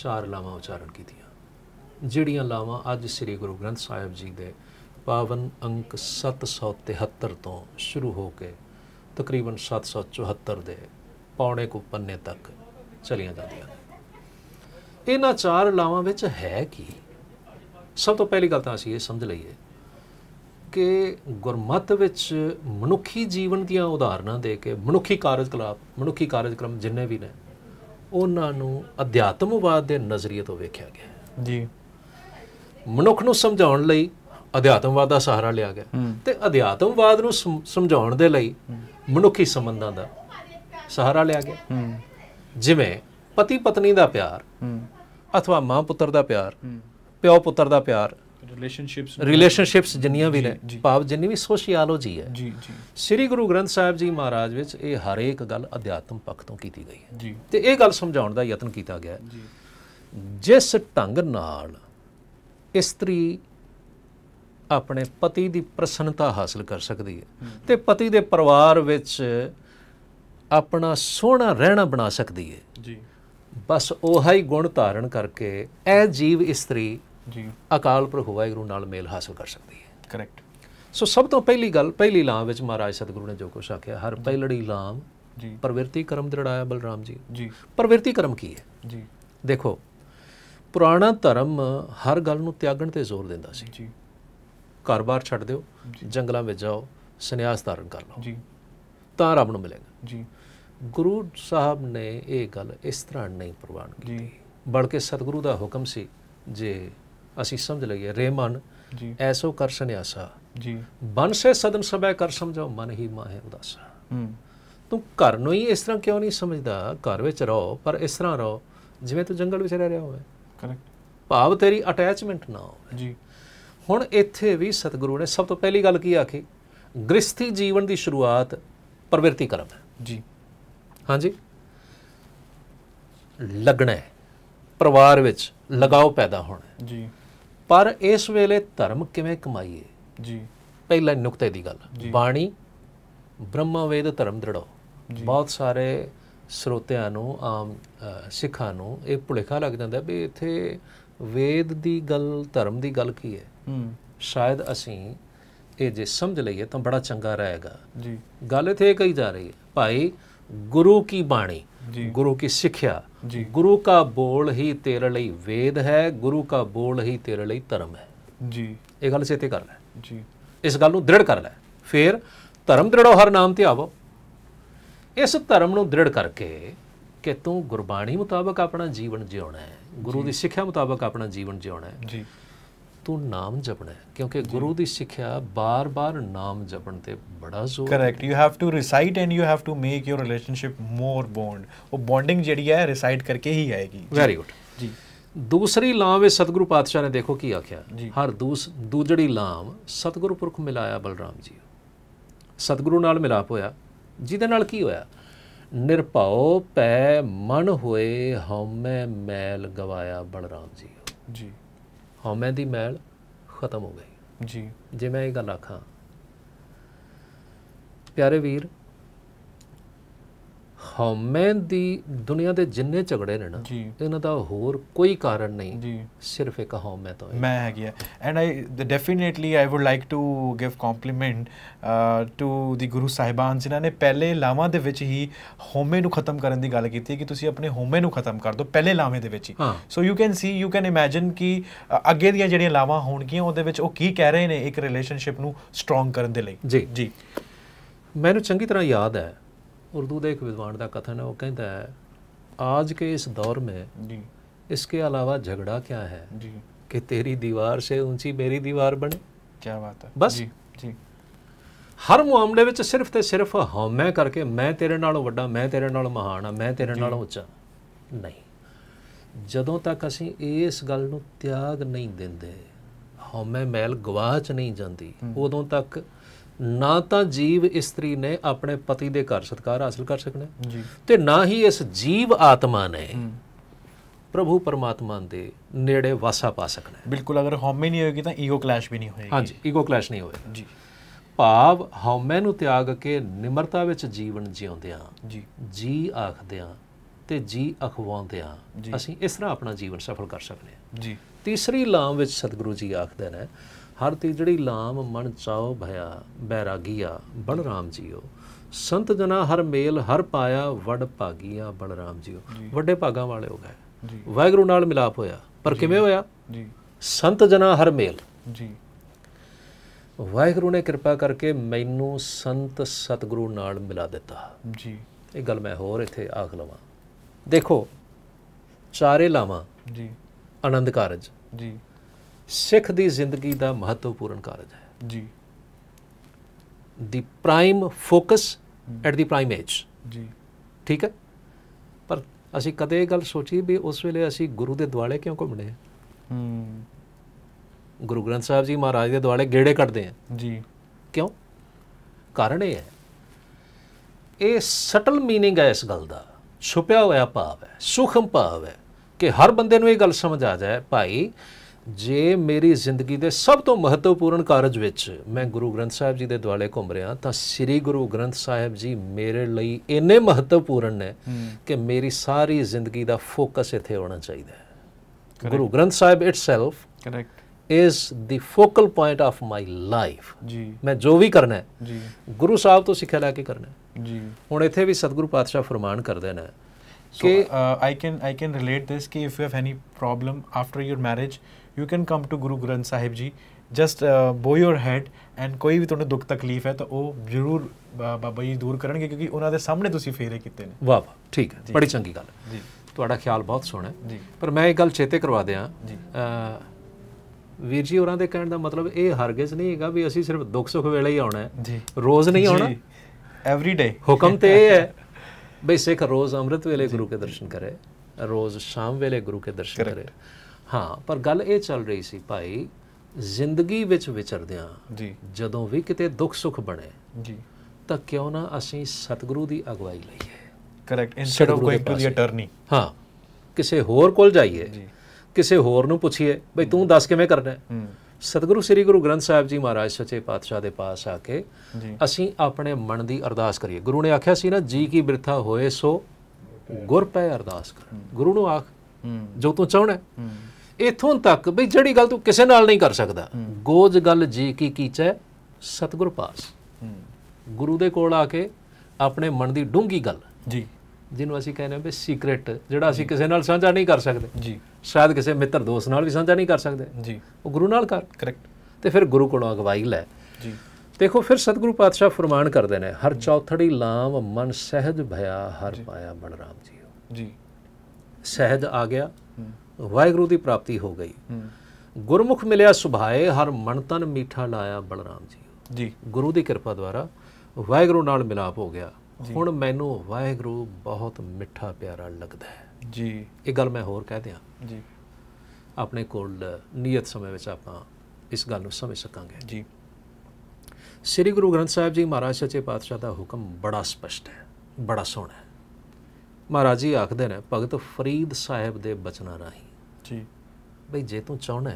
ਚਾਰ ਲਾਵਾਂ ਉਚਾਰਨ ਕੀਤੀਆਂ ਜਿਹੜੀਆਂ ਲਾਵਾਂ ਅੱਜ ਸ੍ਰੀ ਗੁਰੂ ਗ੍ਰੰਥ ਸਾਹਿਬ ਜੀ ਦੇ ਪਾਵਨ ਅੰਕ 773 ਤੋਂ ਸ਼ੁਰੂ ਹੋ ਕੇ ਤਕਰੀਬਨ 774 ਦੇ ਪੌਣੇ ਕੁ ਪੰਨੇ ਤੱਕ ਚਲੀਆਂ ਜਾਂਦੀਆਂ ਨੇ ਇਹਨਾਂ ਚਾਰ ਲਾਵਾਂ ਵਿੱਚ ਹੈ ਕੀ ਸਭ ਤੋਂ ਪਹਿਲੀ ਗੱਲ ਤਾਂ ਅਸੀਂ ਇਹ ਸਮਝ ਲਈਏ ਕਿ ਗੁਰਮਤ ਵਿੱਚ ਮਨੁੱਖੀ ਜੀਵਨ ਦੀਆਂ ਉਦਾਹਰਨਾਂ ਦੇ ਕੇ ਮਨੁੱਖੀ ਕਾਰਜਕਲਾਪ ਮਨੁੱਖੀ ਕਾਰਜਕ੍ਰਮ ਜਿੰਨੇ ਵੀ ਨੇ ਉਹਨਾਂ ਨੂੰ ਅਧਿਆਤਮਵਾਦ ਦੇ ਨਜ਼ਰੀਏ ਤੋਂ ਵੇਖਿਆ ਗਿਆ ਜੀ ਮਨੁੱਖ ਨੂੰ ਸਮਝਾਉਣ ਲਈ ਅਧਿਆਤਮਵਾਦ ਦਾ ਸਹਾਰਾ ਲਿਆ ਗਿਆ ਤੇ ਅਧਿਆਤਮਵਾਦ ਨੂੰ ਸਮਝਾਉਣ ਦੇ ਲਈ ਮਨੁੱਖੀ ਸੰਬੰਧਾਂ ਦਾ ਸਹਾਰਾ ਲਿਆ ਗਿਆ ਜਿਵੇਂ ਪਤੀ ਪਤਨੀ ਦਾ ਪਿਆਰ ਅਥਵਾ ਮਾਂ ਪੁੱਤਰ ਦਾ ਪਿਆਰ ਪਿਓ ਪੁੱਤਰ ਦਾ ਪਿਆਰ ਰਿਲੇਸ਼ਨਸ਼ਿਪਸ ਰਿਲੇਸ਼ਨਸ਼ਿਪਸ ਜਿੰਨੀਆਂ ਵੀ ਨੇ ਭਾਵ ਜਿੰਨੀ ਵੀ ਸੋਸ਼ੀਓਲੋਜੀ ਹੈ ਜੀ ਜੀ ਸ੍ਰੀ ਗੁਰੂ ਗ੍ਰੰਥ ਸਾਹਿਬ ਜੀ ਮਹਾਰਾਜ ਵਿੱਚ ਇਹ ਹਰੇਕ ਗੱਲ ਅਧਿਆਤਮ ਪੱਖ ਤੋਂ ਕੀਤੀ ਗਈ ਹੈ ਜੀ ਤੇ ਇਹ ਗੱਲ ਸਮਝਾਉਣ ਦਾ ਯਤਨ ਕੀਤਾ ਗਿਆ ਜੀ ਜਿਸ ਢੰਗ ਨਾਲ ਇਸਤਰੀ ਆਪਣੇ ਪਤੀ ਦੀ ਪ੍ਰਸੰਨਤਾ ਹਾਸਲ ਕਰ ਸਕਦੀ ਹੈ ਤੇ ਪਤੀ ਦੇ ਪਰਿਵਾਰ ਵਿੱਚ ਆਪਣਾ ਸੋਹਣਾ ਰਹਿਣਾ ਬਣਾ ਸਕਦੀ ਹੈ ਜੀ ਬਸ ਉਹੀ ਹੀ ਗੁਣ ਧਾਰਨ ਕਰਕੇ ਇਹ ਜੀਵ ਇਸਤਰੀ ਜੀ ਅਕਾਲ ਪੁਰਖ ਵਾਹਿਗੁਰੂ ਨਾਲ ਮੇਲ ਹਾਸਲ ਕਰ ਸਕਦੀ ਹੈ ਕਰੈਕਟ ਸੋ ਸਭ ਤੋਂ ਪਹਿਲੀ ਗੱਲ ਪਹਿਲੀ ਲਾਮ ਵਿੱਚ ਮਹਾਰਾਜ ਸਤਿਗੁਰੂ ਨੇ ਜੋ ਕੁਝ ਆਖਿਆ ਹਰ ਪਹਿਲੜੀ ਲਾਮ ਜੀ ਪ੍ਰਵਿਰਤੀ ਕਰਮ ਦਰੜਾਇਆ ਬਲਰਾਮ ਜੀ ਜੀ ਪ੍ਰਵਿਰਤੀ ਕਰਮ ਕੀ ਹੈ ਜੀ ਦੇਖੋ ਪੁਰਾਣਾ ਧਰਮ ਹਰ ਗੱਲ ਨੂੰ ਤਿਆਗਣ ਤੇ ਜ਼ੋਰ ਦਿੰਦਾ ਸੀ ਜੀ ਘਰ-ਬਾਰ ਛੱਡ ਦਿਓ ਜੰਗਲਾਂ ਵਿੱਚ ਜਾਓ ਸੰਨਿਆਸ ਧਾਰਨ ਕਰ ਲਓ ਜੀ ਤਾਂ ਰੱਬ ਨੂੰ ਮਿਲੇਗਾ ਜੀ ਗੁਰੂ ਸਾਹਿਬ ਨੇ ਇਹ ਗੱਲ ਇਸ ਤਰ੍ਹਾਂ ਨਹੀਂ ਪ੍ਰਵਾਨ ਕੀਤੀ ਬੜ ਕੇ ਸਤਿਗੁਰੂ ਦਾ ਹੁਕਮ ਸੀ ਜੇ ਅਸੀਂ ਸਮਝ ਲਈਏ ਰੇਮਨ ਜੀ ਐਸੋ ਕਰ ਸੰਿਆਸਾ ਜੀ ਬਨ ਸੇ ਸਦਨ ਸਭੈ ਕਰ ਸਮਝੋ ਮਨ ਹੀ ਮਾਹੇ ਉਦਾਸਾ ਹੂੰ ਤੂੰ ਘਰ ਨੂੰ ਹੀ ਇਸ ਤਰ੍ਹਾਂ ਕਿਉਂ ਨਹੀਂ ਸਮਝਦਾ ਘਰ ਵਿੱਚ ਰਹੋ ਪਰ ਇਸ ਤਰ੍ਹਾਂ ਰਹੋ ਜਿਵੇਂ ਤੂੰ ਜੰਗਲ ਵਿੱਚ ਰਹਿ ਰਿਹਾ ਹੋਵੇ ਕਰੈਕਟ ਭਾਵ ਤੇਰੀ ਅਟੈਚਮੈਂਟ ਨਾ ਹੋਵੇ ਜੀ ਹੁਣ ਇੱਥੇ ਵੀ ਸਤਿਗੁਰੂ ਨੇ ਸਭ ਤੋਂ ਪਹਿਲੀ ਗੱਲ ਕੀ ਆਖੀ ਗ੍ਰਸਥੀ ਜੀਵਨ ਦੀ ਸ਼ੁਰੂਆਤ ਪ੍ਰਵਿਰਤੀ ਕਰਮ ਹੈ ਜੀ ਹਾਂਜੀ ਲੱਗਣਾ ਹੈ ਪਰਿਵਾਰ ਵਿੱਚ ਲਗਾਓ ਪੈਦਾ ਹੋਣਾ ਜੀ ਪਰ ਇਸ ਵੇਲੇ ਧਰਮ ਕਿਵੇਂ ਕਮਾਈਏ ਜੀ ਪਹਿਲਾ ਨੁਕਤੇ ਦੀ ਗੱਲ ਬਾਣੀ ਬ੍ਰਹਮਾ ਵੇਦ ਧਰਮ ਦ੍ਰਿੜੋ ਬਹੁਤ ਸਾਰੇ ਸਰੋਤਿਆਂ ਨੂੰ ਆਮ ਸਿੱਖਾਂ ਨੂੰ ਇਹ ਭੁਲੇਖਾ ਲੱਗ ਜਾਂਦਾ ਵੀ ਇੱਥੇ ਵੇਦ ਦੀ ਗੱਲ ਧਰਮ ਦੀ ਗੱਲ ਕੀ ਹੈ ਸ਼ਾਇਦ ਅਸੀਂ ਇਹ ਜੇ ਸਮਝ ਲਈਏ ਤਾਂ ਬੜਾ ਚੰਗਾ ਰਹੇਗਾ ਜੀ ਗੱਲ ਇੱਥੇ ਕਹੀ ਜਾ ਰਹੀ ਹੈ ਭਾਈ ਗੁਰੂ ਕੀ ਬਾਣੀ ਗੁਰੂ ਕੀ ਸਿੱਖਿਆ ਗੁਰੂ ਕਾ ਬੋਲ ਹੀ ਤੇਰੇ ਲਈ ਵੇਦ ਹੈ ਗੁਰੂ ਕਾ ਬੋਲ ਹੀ ਤੇਰੇ ਲਈ ਧਰਮ ਹੈ ਜੀ ਇਹ ਗੱਲ ਸੇਤੇ ਕਰ ਲੈ ਜੀ ਇਸ ਗੱਲ ਨੂੰ ਦ੍ਰਿੜ ਕਰ ਲੈ ਫੇਰ ਧਰਮ ਦ੍ਰਿੜੋ ਹਰ ਨਾਮ ਤੇ ਆਵੋ ਇਸ ਧਰਮ ਨੂੰ ਦ੍ਰਿੜ ਕਰਕੇ ਕਿ ਤੂੰ ਗੁਰਬਾਣੀ ਮੁਤਾਬਕ ਆਪਣਾ ਜੀਵਨ ਜਿਉਣਾ ਹੈ ਗੁਰੂ ਦੀ ਸਿੱਖਿਆ ਮੁਤਾਬਕ ਆਪਣਾ ਜੀਵਨ ਜਿਉਣਾ ਹੈ ਜੀ ਤੂੰ ਨਾਮ ਜਪਣਾ ਕਿਉਂਕਿ ਗੁਰੂ ਦੀ ਸਿੱਖਿਆ ਬਾਰ-ਬਾਰ ਨਾਮ ਜਪਣ ਤੇ ਬੜਾ ਜ਼ੋਰ correct you have to recite and you have to make your relationship more bond ਉਹ ਬੌਂਡਿੰਗ ਜਿਹੜੀ ਹੈ ਰਿਸਾਈਟ ਕਰਕੇ ਹੀ ਆਏਗੀ ਵੈਰੀ ਗੁੱਡ ਜੀ ਦੂਸਰੀ ਲਾਮ ਵਿੱਚ ਸਤਿਗੁਰੂ ਪਾਤਸ਼ਾਹ ਨੇ ਦੇਖੋ ਕੀ ਆਖਿਆ ਹਰ ਦੂਸ ਦੂਜੜੀ ਲਾਮ ਸਤਿਗੁਰੂ ਪੁਰਖ ਮਿਲਾਇਆ ਬਲਰਾਮ ਜੀ ਸਤਿਗੁਰੂ ਨਾਲ ਮਿਲਾਪ ਹੋਇਆ ਜਿਹਦੇ ਨਾਲ ਕੀ ਹੋਇਆ ਨਿਰਭਉ ਪੈ ਮਨ ਹੋਏ ਹਉਮੈ ਮੈਲ ਗਵਾਇਆ ਬਲਰਾਮ ਜੀ ਜੀ ਹਉਮੈ ਦੀ ਮੈਲ ਖਤਮ ਹੋ ਗਈ ਜੀ ਜੇ ਮੈਂ ਇਹ ਗੱਲ ਆਖਾਂ ਪਿਆਰੇ ਵੀਰ ਹਮੈਨ ਦੀ ਦੁਨੀਆ ਦੇ ਜਿੰਨੇ ਝਗੜੇ ਨੇ ਨਾ ਇਹਨਾਂ ਦਾ ਹੋਰ ਕੋਈ ਕਾਰਨ ਨਹੀਂ ਜੀ ਸਿਰਫ ਇੱਕ ਹਮੈ ਤੋਂ ਮੈਂ ਹੈਗੀ ਗਿਆ and I definitely I would like to give compliment to the Guru Sahiban ਜਿਨ੍ਹਾਂ ਨੇ ਪਹਿਲੇ ਲਾਵਾਂ ਦੇ ਵਿੱਚ ਹੀ ਹਮੇ ਨੂੰ ਖਤਮ ਕਰਨ ਦੀ ਗੱਲ ਕੀਤੀ ਕਿ ਤੁਸੀਂ ਆਪਣੇ ਹਮੇ ਨੂੰ ਖਤਮ ਕਰ ਦਿਓ ਪਹਿਲੇ ਲਾਵੇਂ ਦੇ ਵਿੱਚ ਹੀ so you can see you can imagine ਕਿ ਅੱਗੇ ਦੀਆਂ ਜਿਹੜੀਆਂ ਲਾਵਾਂ ਹੋਣਗੀਆਂ ਉਹਦੇ ਵਿੱਚ ਉਹ ਕੀ ਕਹਿ ਰਹੇ ਨੇ ਇੱਕ ਰਿਲੇਸ਼ਨਸ਼ਿਪ ਨੂੰ ਸਟਰੋਂਗ ਕਰਨ ਦੇ ਲਈ ਜੀ ਜੀ ਮੈਨੂੰ ਚੰਗੀ ਤਰ੍ਹਾਂ ਯਾਦ ਹੈ ਉਰਦੂ ਦੇ ਇੱਕ ਵਿਦਵਾਨ ਦਾ ਕਥਨ ਹੈ ਉਹ ਕਹਿੰਦਾ ਹੈ ਕੇ ਇਸ ਦੌਰ ਮੇ ਜੀ ਇਸ ਕੇ ਇਲਾਵਾ ਝਗੜਾ ਕਿਆ ਹੈ ਜੀ ਕਿ ਤੇਰੀ ਦੀਵਾਰ ਸੇ ਉੱਚੀ ਮੇਰੀ ਦੀਵਾਰ ਬਣੇ ਕੀ ਬਾਤ ਹੈ ਬਸ ਜੀ ਜੀ ਹਰ ਮਾਮਲੇ ਵਿੱਚ ਸਿਰਫ ਤੇ ਸਿਰਫ ਹਮੇ ਕਰਕੇ ਮੈਂ ਤੇਰੇ ਨਾਲੋਂ ਵੱਡਾ ਮੈਂ ਤੇਰੇ ਨਾਲੋਂ ਮਹਾਨ ਆ ਮੈਂ ਤੇਰੇ ਨਾਲੋਂ ਉੱਚਾ ਨਹੀਂ ਜਦੋਂ ਤੱਕ ਅਸੀਂ ਇਸ ਗੱਲ ਨੂੰ ਤਿਆਗ ਨਹੀਂ ਦਿੰਦੇ ਹਮੇ ਮੈਲ ਗਵਾਚ ਨਹੀਂ ਜਾਂਦੀ ਉਦੋਂ ਤੱਕ ਨਾ ਤਾਂ ਜੀਵ ਇਸਤਰੀ ਨੇ ਆਪਣੇ ਪਤੀ ਦੇ ਘਰ ਸਤਕਾਰ ਹਾਸਲ ਕਰ ਸਕਣਾ ਜੀ ਤੇ ਨਾ ਹੀ ਇਸ ਜੀਵ ਆਤਮਾ ਨੇ ਪ੍ਰਭੂ ਪਰਮਾਤਮਾ ਦੇ ਨੇੜੇ ਵਾਸਾ ਪਾ ਸਕਣਾ ਬਿਲਕੁਲ ਅਗਰ ਹਉਮੈ ਨਹੀਂ ਹੋਏਗੀ ਤਾਂ ਈਗੋ ਕਲੈਸ਼ ਵੀ ਨਹੀਂ ਹੋਏਗੀ ਹਾਂਜੀ ਈਗੋ ਕਲੈਸ਼ ਨਹੀਂ ਹੋਏਗਾ ਜੀ ਭਾਵ ਹਉਮੈ ਨੂੰ ਤਿਆਗ ਕੇ ਨਿਮਰਤਾ ਵਿੱਚ ਜੀਵਨ ਜਿਉਂਦਿਆਂ ਜੀ ਜੀ ਆਖਦਿਆਂ ਤੇ ਜੀ ਅਖਵਾਉਂਦਿਆਂ ਅਸੀਂ ਇਸ ਤਰ੍ਹਾਂ ਆਪਣਾ ਜੀਵਨ ਸਫਲ ਕਰ ਸਕਨੇ ਹਾਂ ਜੀ ਤੀਸਰੀ ਲਾਮ ਵਿੱਚ ਸਤਿਗੁਰੂ ਜੀ ਆਖਦੇ ਨੇ ਹਰ ਤੀਜੜੀ ਲਾਮ ਮਨ ਚਾਉ ਭਇਆ ਬੈਰਾਗੀਆ ਬਣ ਰਾਮ ਜੀਓ ਸੰਤ ਜਨਾ ਹਰ ਮੇਲ ਹਰ ਪਾਇਆ ਵੱਡ ਭਾਗੀਆ ਬਣ ਰਾਮ ਜੀਓ ਵੱਡੇ ਭਾਗਾ ਵਾਲੇ ਹੋ ਗਏ ਜੀ ਨਾਲ ਮਿਲਾਪ ਹੋਇਆ ਪਰ ਕਿਵੇਂ ਹੋਇਆ ਜੀ ਸੰਤ ਜਨਾ ਹਰ ਮੇਲ ਜੀ ਵੈਗਰੂ ਨੇ ਕਿਰਪਾ ਕਰਕੇ ਮੈਨੂੰ ਸੰਤ ਸਤਿਗੁਰੂ ਨਾਲ ਮਿਲਾ ਦਿੱਤਾ ਜੀ ਇਹ ਗੱਲ ਮੈਂ ਹੋਰ ਇੱਥੇ ਆਖ ਲਵਾਂ ਦੇਖੋ ਚਾਰੇ ਲਾਵਾਂ ਜੀ ਆਨੰਦ ਕਾਰਜ ਜੀ ਸਿੱਖ ਦੀ ਜ਼ਿੰਦਗੀ ਦਾ ਮਹੱਤਵਪੂਰਨ ਕਾਰਜ ਹੈ ਜੀ the prime focus at the prime age ਜੀ ਠੀਕ ਹੈ ਪਰ ਅਸੀਂ ਕਦੇ ਇਹ ਗੱਲ ਸੋਚੀ ਵੀ ਉਸ ਵੇਲੇ ਅਸੀਂ ਗੁਰੂ ਦੇ ਦਵਾਲੇ ਕਿਉਂ ਘੁੰਮਣੇ ਹੂੰ ਗੁਰੂ ਗ੍ਰੰਥ ਸਾਹਿਬ ਜੀ ਮਹਾਰਾਜ ਦੇ ਦਵਾਲੇ ਗੇੜੇ ਕੱਢਦੇ ਆ ਜੀ ਕਿਉਂ ਕਾਰਨ ਇਹ ਹੈ ਇਹ ਸਟਲ मीनिंग ਹੈ ਇਸ ਗੱਲ ਦਾ ਛੁਪਿਆ ਹੋਇਆ ਭਾਵ ਹੈ ਸੁਖਮ ਭਾਵ ਹੈ ਕਿ ਹਰ ਬੰਦੇ ਨੂੰ ਇਹ ਗੱਲ ਸਮਝ ਆ ਜਾਏ ਭਾਈ ਜੇ ਮੇਰੀ ਜ਼ਿੰਦਗੀ ਦੇ ਸਭ ਤੋਂ ਮਹੱਤਵਪੂਰਨ ਕਾਰਜ ਵਿੱਚ ਮੈਂ ਗੁਰੂ ਗ੍ਰੰਥ ਸਾਹਿਬ ਜੀ ਦੇ ਦੁਆਲੇ ਘੁੰਮ ਰਿਹਾ ਤਾਂ ਸ੍ਰੀ ਗੁਰੂ ਗ੍ਰੰਥ ਸਾਹਿਬ ਜੀ ਮੇਰੇ ਲਈ ਇੰਨੇ ਮਹੱਤਵਪੂਰਨ ਨੇ ਕਿ ਮੇਰੀ ਸਾਰੀ ਜ਼ਿੰਦਗੀ ਦਾ ਫੋਕਸ ਇੱਥੇ ਹੋਣਾ ਚਾਹੀਦਾ ਹੈ Guru Granth Sahib itself correct is the focal point of my life ਜੀ ਮੈਂ ਜੋ ਵੀ ਕਰਨਾ ਹੈ ਜੀ ਗੁਰੂ ਸਾਹਿਬ ਤੋਂ ਸਿੱਖਿਆ ਲੈ ਕੇ ਕਰਨਾ ਹੈ ਜੀ ਹੁਣ ਇੱਥੇ ਵੀ ਸਤਿਗੁਰੂ ਪਾਤਸ਼ਾਹ ਫਰਮਾਨ ਕਰਦੇ ਨੇ ਕਿ I can I can relate this ਕਿ if you have any problem after your marriage you can come to Guru Granth Sahib ji just ਬੋ ਯੋਰ ਹੈਡ ਐਂਡ ਕੋਈ ਵੀ ਤੁਹਾਨੂੰ ਦੁੱਖ ਤਕਲੀਫ ਹੈ ਤਾਂ ਉਹ ਜ਼ਰੂਰ ਬਾਬਾ ਜੀ ਦੂਰ ਕਰਨਗੇ ਕਿਉਂਕਿ ਉਹਨਾਂ ਦੇ ਸਾਹਮਣੇ ਤੁਸੀਂ ਫੇਰੇ ਕੀਤੇ ਨੇ ਵਾਹ ਵਾਹ ਠੀਕ ਹੈ ਬੜੀ ਚੰਗੀ ਗੱਲ ਜੀ ਤੁਹਾਡਾ ਖਿਆਲ ਬਹੁਤ ਸੋਹਣਾ ਹੈ ਜੀ ਪਰ ਮੈਂ ਇਹ ਗੱਲ ਚੇਤੇ ਕਰਵਾ ਦਿਆਂ ਜੀ ਵੀਰ ਜੀ ਹੋਰਾਂ ਦੇ ਕਹਿਣ ਦਾ ਮਤਲਬ ਇਹ ਹਰਗਿਜ਼ ਨਹੀਂ ਹੈਗਾ ਵੀ ਅਸੀਂ ਸਿਰਫ ਦੁੱਖ ਸੁੱਖ ਵੇਲੇ ਹੀ ਆਉਣਾ ਹੈ ਰੋਜ਼ ਨਹੀਂ ਆਉਣਾ ਐਵਰੀ ਡੇ ਹੁਕਮ ਤੇ ਇਹ ਹੈ ਬਈ ਸਿੱਖ ਰੋਜ਼ ਅੰਮ੍ਰਿਤ ਵੇਲੇ ਗੁਰੂ ਕੇ ਦਰਸ਼ਨ ਕਰੇ ਰੋਜ਼ ਸ਼ਾਮ ਵੇਲੇ ਗੁਰੂ ਕੇ ਦਰਸ਼ਨ ਕਰੇ ਹਾਂ ਪਰ ਗੱਲ ਇਹ ਚੱਲ ਰਹੀ ਸੀ ਭਾਈ ਜ਼ਿੰਦਗੀ ਵਿੱਚ ਵਿਚਰਦਿਆਂ ਜੀ ਜਦੋਂ ਵੀ ਕਿਤੇ ਦੁੱਖ ਸੁੱਖ ਬਣੇ ਜੀ ਤਾਂ ਕਿਉਂ ਨਾ ਅਸੀਂ ਸਤਿਗੁਰੂ ਦੀ ਅਗਵਾਈ ਲਈਏ correct instead of going to the attorney ਹਾਂ ਕਿਸੇ ਹੋਰ ਕੋਲ ਜਾਈਏ ਜੀ ਕਿਸੇ ਹੋਰ ਨੂੰ ਪੁੱਛੀਏ ਬਈ ਤੂੰ ਦੱਸ ਕਿਵੇਂ ਕਰਨਾ ਹੈ ਸਤਿਗੁਰੂ ਸ੍ਰੀ ਗੁਰੂ ਗ੍ਰੰਥ ਸਾਹਿਬ ਜੀ ਮਹਾਰਾਜ ਸੱਚੇ ਪਾਤਸ਼ਾਹ ਦੇ ਪਾਸ ਆ ਕੇ ਅਸੀਂ ਆਪਣੇ ਮਨ ਦੀ ਅਰਦਾਸ ਕਰੀਏ ਗੁਰੂ ਨੇ ਆਖਿਆ ਸੀ ਨਾ ਜੀ ਕੀ ਬਿਰਥਾ ਹੋਏ ਸੋ ਗੁਰ ਪੈ ਅਰਦਾਸ ਕਰ ਗੁਰੂ ਨੂੰ ਆਖ ਜੋ ਤੂੰ ਚਾਹਣਾ ਇਥੋਂ ਤੱਕ ਵੀ ਜਿਹੜੀ ਗੱਲ ਤੂੰ ਕਿਸੇ ਨਾਲ ਨਹੀਂ ਕਰ ਸਕਦਾ ਗੋਜ ਗੱਲ ਜੀ ਕੀ ਕੀਚੈ ਸਤਗੁਰ ਪਾਸ ਗੁਰੂ ਦੇ ਕੋਲ ਆ ਕੇ ਆਪਣੇ ਮਨ ਦੀ ਡੂੰਗੀ ਗੱਲ ਜੀ ਜਿਹਨੂੰ ਅਸੀਂ ਕਹਿੰਦੇ ਹਾਂ ਵੀ ਸੀਕ੍ਰੀਟ ਜਿਹੜਾ ਅਸੀਂ ਕਿਸੇ ਨਾਲ ਸਾਂਝਾ ਨਹੀਂ ਕਰ ਸਕਦੇ ਜੀ ਸ਼ਾਇਦ ਕਿਸੇ ਮਿੱਤਰ ਦੋਸਤ ਨਾਲ ਵੀ ਸਾਂਝਾ ਨਹੀਂ ਕਰ ਸਕਦੇ ਜੀ ਉਹ ਗੁਰੂ ਨਾਲ ਕਰ ਕਰੈਕਟ ਤੇ ਫਿਰ ਗੁਰੂ ਕੋਲੋਂ ਅਗਵਾਈ ਲੈ ਜੀ ਦੇਖੋ ਫਿਰ ਸਤਿਗੁਰੂ ਪਾਤਸ਼ਾਹ ਫਰਮਾਨ ਕਰਦੇ ਨੇ ਹਰ ਚੌਥੜੀ ਲਾਮ ਮਨ ਸਹਿਜ ਭਇਆ ਹਰ ਪਾਇਆ ਬਣ ਰਾਮ ਜੀ ਜੀ ਸਹਿਜ ਆ ਗਿਆ ਵਾਹਿਗੁਰੂ ਦੀ ਪ੍ਰਾਪਤੀ ਹੋ ਗਈ ਗੁਰਮੁਖ ਮਿਲਿਆ ਸੁਭਾਏ ਹਰ ਮਨ ਤਨ ਮੀਠਾ ਲਾਇਆ ਬਲਰਾਮ ਜੀ ਜੀ ਗੁਰੂ ਦੀ ਕਿਰਪਾ ਦੁਆਰਾ ਵਾਹਿਗੁਰੂ ਨਾਲ ਮਿਲਾਪ ਹੋ ਗਿਆ ਹੁਣ ਮੈਨੂੰ ਵਾਹਿਗੁਰੂ ਬਹੁਤ ਮਿੱਠਾ ਪਿਆਰਾ ਲੱਗਦਾ ਹੈ ਜੀ ਇਹ ਗੱਲ ਮੈਂ ਹੋਰ ਕਹਿ ਦਿਆਂ ਜੀ ਆਪਣੇ ਕੋਲ ਨਿਯਤ ਸਮੇਂ ਵਿੱਚ ਆਪਾਂ ਇਸ ਗੱਲ ਨੂੰ ਸਮਝ ਸਕਾਂਗੇ ਜੀ ਸ੍ਰੀ ਗੁਰੂ ਗ੍ਰੰਥ ਸਾਹਿਬ ਜੀ ਮਹਾਰਾਜ ਸੱਚੇ ਪਾਤਸ਼ਾਹ ਦਾ ਹੁਕਮ ਬੜਾ ਸਪਸ਼ਟ ਹੈ ਬੜਾ ਸੋਹਣਾ ਹੈ ਮਹਾਰਾਜ ਜੀ ਆਖਦੇ ਨੇ ਭਗਤ ਫਰੀਦ ਸਾਹਿਬ ਦੇ ਬਚਨਾਂ ਰਾਹੀਂ ਜੀ ਬਈ ਜੇ ਤੂੰ ਚਾਹਣਾ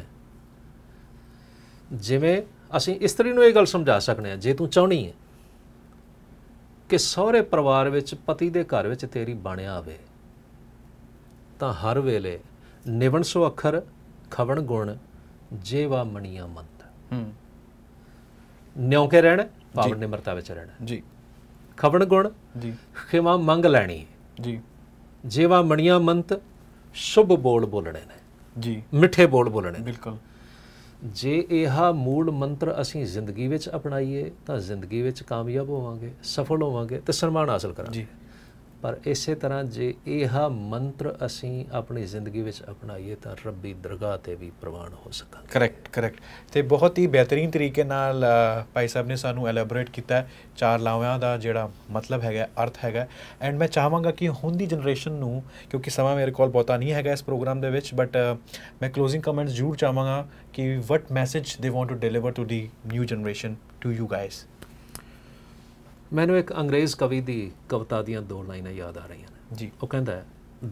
ਜਿਵੇਂ ਅਸੀਂ ਇਸਤਰੀ ਨੂੰ ਇਹ ਗੱਲ ਸਮਝਾ ਸਕਨੇ ਆ ਜੇ ਤੂੰ ਚਾਹਣੀ ਹੈ ਕਿ ਸਹੁਰੇ ਪਰਿਵਾਰ ਵਿੱਚ ਪਤੀ ਦੇ ਘਰ ਵਿੱਚ ਤੇਰੀ ਬਣਿਆ ਆਵੇ ਤਾਂ ਹਰ ਵੇਲੇ ਨਿਵਣ ਸੋ ਅੱਖਰ ਖਵਣ ਗੁਣ ਜੇਵਾ ਮਣੀਆ ਮੰਤ ਹੂੰ ਨਿਉ ਕੇ ਰਹਿਣਾ ਪਾਵਨ ਨਿਮਰਤਾ ਵਿੱਚ ਰਹਿਣਾ ਜੀ ਖਵਣ ਗੁਣ ਜੀ ਖਿਮਾ ਮੰਗ ਲੈਣੀ ਜੀ ਜੇਵਾ ਮਣੀਆ ਮੰਤ ਸ਼ੁਭ ਬੋਲ ਬੋਲਣੇ ਨੇ ਜੀ ਮਿੱਠੇ ਬੋਲ ਬੋਲਣੇ ਬਿਲਕੁਲ ਜੇ ਇਹ ਮੂਲ ਮੰਤਰ ਅਸੀਂ ਜ਼ਿੰਦਗੀ ਵਿੱਚ ਅਪਣਾਈਏ ਤਾਂ ਜ਼ਿੰਦਗੀ ਵਿੱਚ ਕਾਮਯਾਬ ਹੋਵਾਂਗੇ ਸਫਲ ਹੋਵਾਂਗੇ ਤੇ ਸਨਮਾਨ ਹਾਸਲ ਕਰਾਂਗੇ ਜੀ ਪਰ ਇਸੇ ਤਰ੍ਹਾਂ ਜੇ ਇਹ ਮੰਤਰ ਅਸੀਂ ਆਪਣੀ ਜ਼ਿੰਦਗੀ ਵਿੱਚ ਅਪਣਾਈਏ ਤਾਂ ਰੱਬੀ ਦਰਗਾਹ ਤੇ ਵੀ ਪ੍ਰਵਾਨ ਹੋ ਸਕਾਂ ਕਰੈਕਟ ਕਰੈਕਟ ਤੇ ਬਹੁਤ ਹੀ ਬਿਹਤਰੀਨ ਤਰੀਕੇ ਨਾਲ ਭਾਈ ਸਾਹਿਬ ਨੇ ਸਾਨੂੰ ਐਲੈਬੋਰੇਟ ਕੀਤਾ ਚਾਰ ਲਾਵਾਂ ਦਾ ਜਿਹੜਾ ਮਤਲਬ ਹੈਗਾ ਅਰਥ ਹੈਗਾ ਐਂਡ ਮੈਂ ਚਾਹਾਂਗਾ ਕਿ ਹੁਣ ਦੀ ਜਨਰੇਸ਼ਨ ਨੂੰ ਕਿਉਂਕਿ ਸਮਾਂ ਮੇਰੇ ਕੋਲ ਬਹੁਤਾ ਨਹੀਂ ਹੈਗਾ ਇਸ ਪ੍ਰੋਗਰਾਮ ਦੇ ਵਿੱਚ ਬਟ ਮੈਂ ਕਲੋਜ਼ਿੰਗ ਕਮੈਂਟਸ ਜ਼ਰੂਰ ਚਾਹਾਂਗਾ ਕਿ what message they want to deliver to the new generation to you guys ਮੈਨੂੰ ਇੱਕ ਅੰਗਰੇਜ਼ ਕਵੀ ਦੀ ਕਵਿਤਾ ਦੀਆਂ ਦੋ ਲਾਈਨਾਂ ਯਾਦ ਆ ਰਹੀਆਂ ਨੇ ਜੀ ਉਹ ਕਹਿੰਦਾ ਹੈ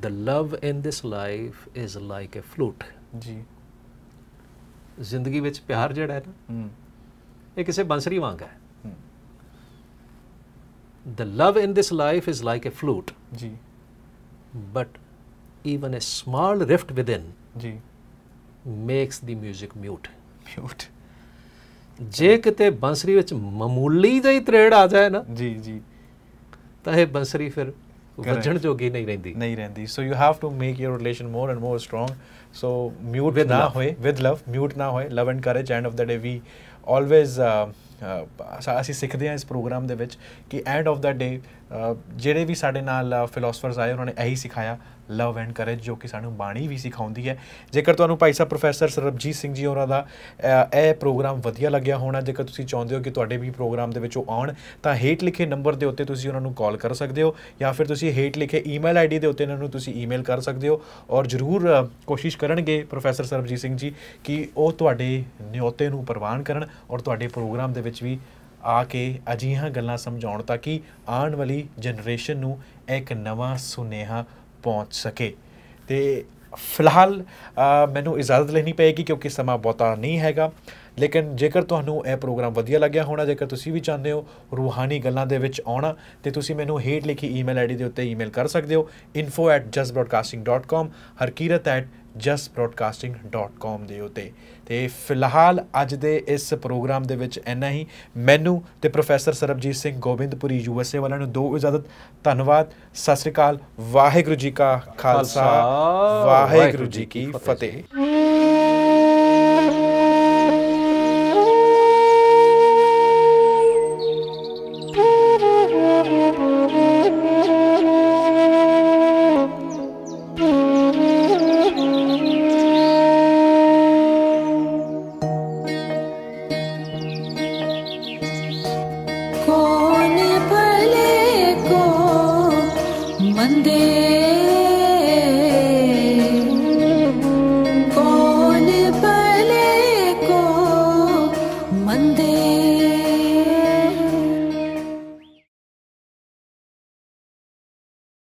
the love in this life is like a flute ਜੀ ਜ਼ਿੰਦਗੀ ਵਿੱਚ ਪਿਆਰ ਜਿਹੜਾ ਹੈ ਨਾ ਇਹ ਕਿਸੇ ਬੰਸਰੀ ਵਾਂਗ ਹੈ the love in this life is like a flute ਜੀ but even a small rift within ਜੀ ਮੇਕਸ ਦੀ 뮤직 ਮਿਊਟ ਮਿਊਟ ਜੇ ਕਿਤੇ ਬੰਸਰੀ ਵਿੱਚ ਮਾਮੂਲੀ ਦਾ ਹੀ ਤਰੇੜ ਆ ਜਾਏ ਨਾ ਜੀ ਜੀ ਤਾਂ ਇਹ ਬੰਸਰੀ ਫਿਰ ਵੱਜਣ ਜੋਗੀ ਨਹੀਂ ਰਹਿੰਦੀ ਨਹੀਂ ਰਹਿੰਦੀ so you have to make your relation more and more strong so mute ਨਾ ਹੋਏ ਵਿਦ ਲਵ ਮਿਊਟ ਨਾ ਹੋਏ love and courage end of the day we always ਅਸੀਂ ਸਿੱਖਦੇ ਹਾਂ ਇਸ ਪ੍ਰੋਗਰਾਮ ਦੇ ਵਿੱਚ ਕਿ ਐਂਡ ਆਫ ਦਾ ਡੇ ਜਿਹੜੇ ਵੀ ਸਾਡੇ ਨਾਲ ਫਿਲਾਸਫਰਸ ਆਏ ਉਹਨਾਂ ਨੇ ਇਹੀ ਸਿਖਾਇਆ ਲਵ ਐਂਡ ਕਰੇਜ ਜੋ ਕਿ ਸਾਨੂੰ ਬਾਣੀ ਵੀ ਸਿਖਾਉਂਦੀ ਹੈ ਜੇਕਰ ਤੁਹਾਨੂੰ ਭਾਈ ਸਾਹਿਬ ਪ੍ਰੋਫੈਸਰ ਸਰਬਜੀਤ ਸਿੰਘ ਜੀ ਹੋਰਾਂ ਦਾ ਇਹ ਪ੍ਰੋਗਰਾਮ ਵਧੀਆ ਲੱਗਿਆ ਹੋਣਾ ਜੇਕਰ ਤੁਸੀਂ ਚਾਹੁੰਦੇ ਹੋ ਕਿ ਤੁਹਾਡੇ ਵੀ ਪ੍ਰੋਗਰਾਮ ਦੇ ਵਿੱਚ ਉਹ ਆਉਣ ਤਾਂ ਹੇਠ ਲਿਖੇ ਨੰਬਰ ਦੇ ਉੱਤੇ ਤੁਸੀਂ ਉਹਨਾਂ ਨੂੰ ਕਾਲ ਕਰ ਸਕਦੇ ਹੋ ਜਾਂ ਫਿਰ ਤੁਸੀਂ ਹੇਠ ਲਿਖੇ ਈਮੇਲ ਆਈਡੀ ਦੇ ਉੱਤੇ ਇਹਨਾਂ ਨੂੰ ਤੁਸੀਂ ਈਮੇਲ ਕਰ ਸਕਦੇ ਹੋ ਔਰ ਜ਼ਰੂਰ ਕੋਸ਼ਿਸ਼ ਕਰਨਗੇ ਪ੍ਰੋਫੈਸਰ ਸਰਬਜੀਤ ਸਿੰਘ ਜੀ ਕਿ ਉਹ ਤੁਹਾਡੇ ਨਿਯੋਤੇ ਨੂੰ ਪ੍ਰਵਾਨ ਕਰਨ ਔਰ ਤੁਹਾਡੇ ਪ੍ਰੋਗਰਾਮ ਦੇ ਵਿੱਚ ਵੀ ਆ ਕੇ ਅਜੀਹਾਂ ਗੱਲਾਂ ਸਮਝਾਉਣ ਤਾਂ ਕਿ ਆਉਣ ਵਾਲੀ ਜਨਰੇਸ਼ਨ ਨੂੰ ਇੱਕ ਨਵਾਂ ਸੁਨੇਹਾ ਪਹੁੰਚ ਸਕੇ ਤੇ ਫਿਲਹਾਲ ਮੈਨੂੰ ਇਜਾਜ਼ਤ ਲੈਣੀ ਪਏਗੀ ਕਿਉਂਕਿ ਸਮਾਂ ਬਹੁਤਾ ਨਹੀਂ ਹੈਗਾ ਲੇਕਿਨ ਜੇਕਰ ਤੁਹਾਨੂੰ ਇਹ ਪ੍ਰੋਗਰਾਮ ਵਧੀਆ ਲੱਗਿਆ ਹੋਣਾ ਜੇਕਰ ਤੁਸੀਂ ਵੀ ਚਾਹੁੰਦੇ ਹੋ ਰੂਹਾਨੀ ਗੱਲਾਂ ਦੇ ਵਿੱਚ ਆਉਣਾ ਤੇ ਤੁਸੀਂ ਮੈਨੂੰ ਹੇਠ ਲਿਖੀ ਈਮੇਲ ਆਈਡੀ ਦੇ ਉੱਤੇ ਈਮੇਲ ਕਰ ਸਕਦੇ ਹੋ info@justbroadcasting.com harkirat@ justbroadcasting.com ਦੇ ਉਤੇ ਤੇ ਫਿਲਹਾਲ ਅੱਜ ਦੇ ਇਸ ਪ੍ਰੋਗਰਾਮ ਦੇ ਵਿੱਚ ਇੰਨਾ ਹੀ ਮੈਨੂੰ ਤੇ ਪ੍ਰੋਫੈਸਰ ਸਰਬਜੀਤ ਸਿੰਘ ਗੋਬਿੰਦਪੁਰੀ ਯੂਐਸਏ ਵਾਲਿਆਂ ਨੂੰ ਦੋ ਇਜਾਜ਼ਤ ਧੰਨਵਾਦ ਸਤਿ ਸ੍ਰੀ ਅਕਾਲ ਵਾਹਿਗੁਰੂ ਜੀ ਕਾ ਖਾਲਸਾ ਵਾਹਿਗੁਰੂ ਜੀ ਕੀ ਫਤਿਹ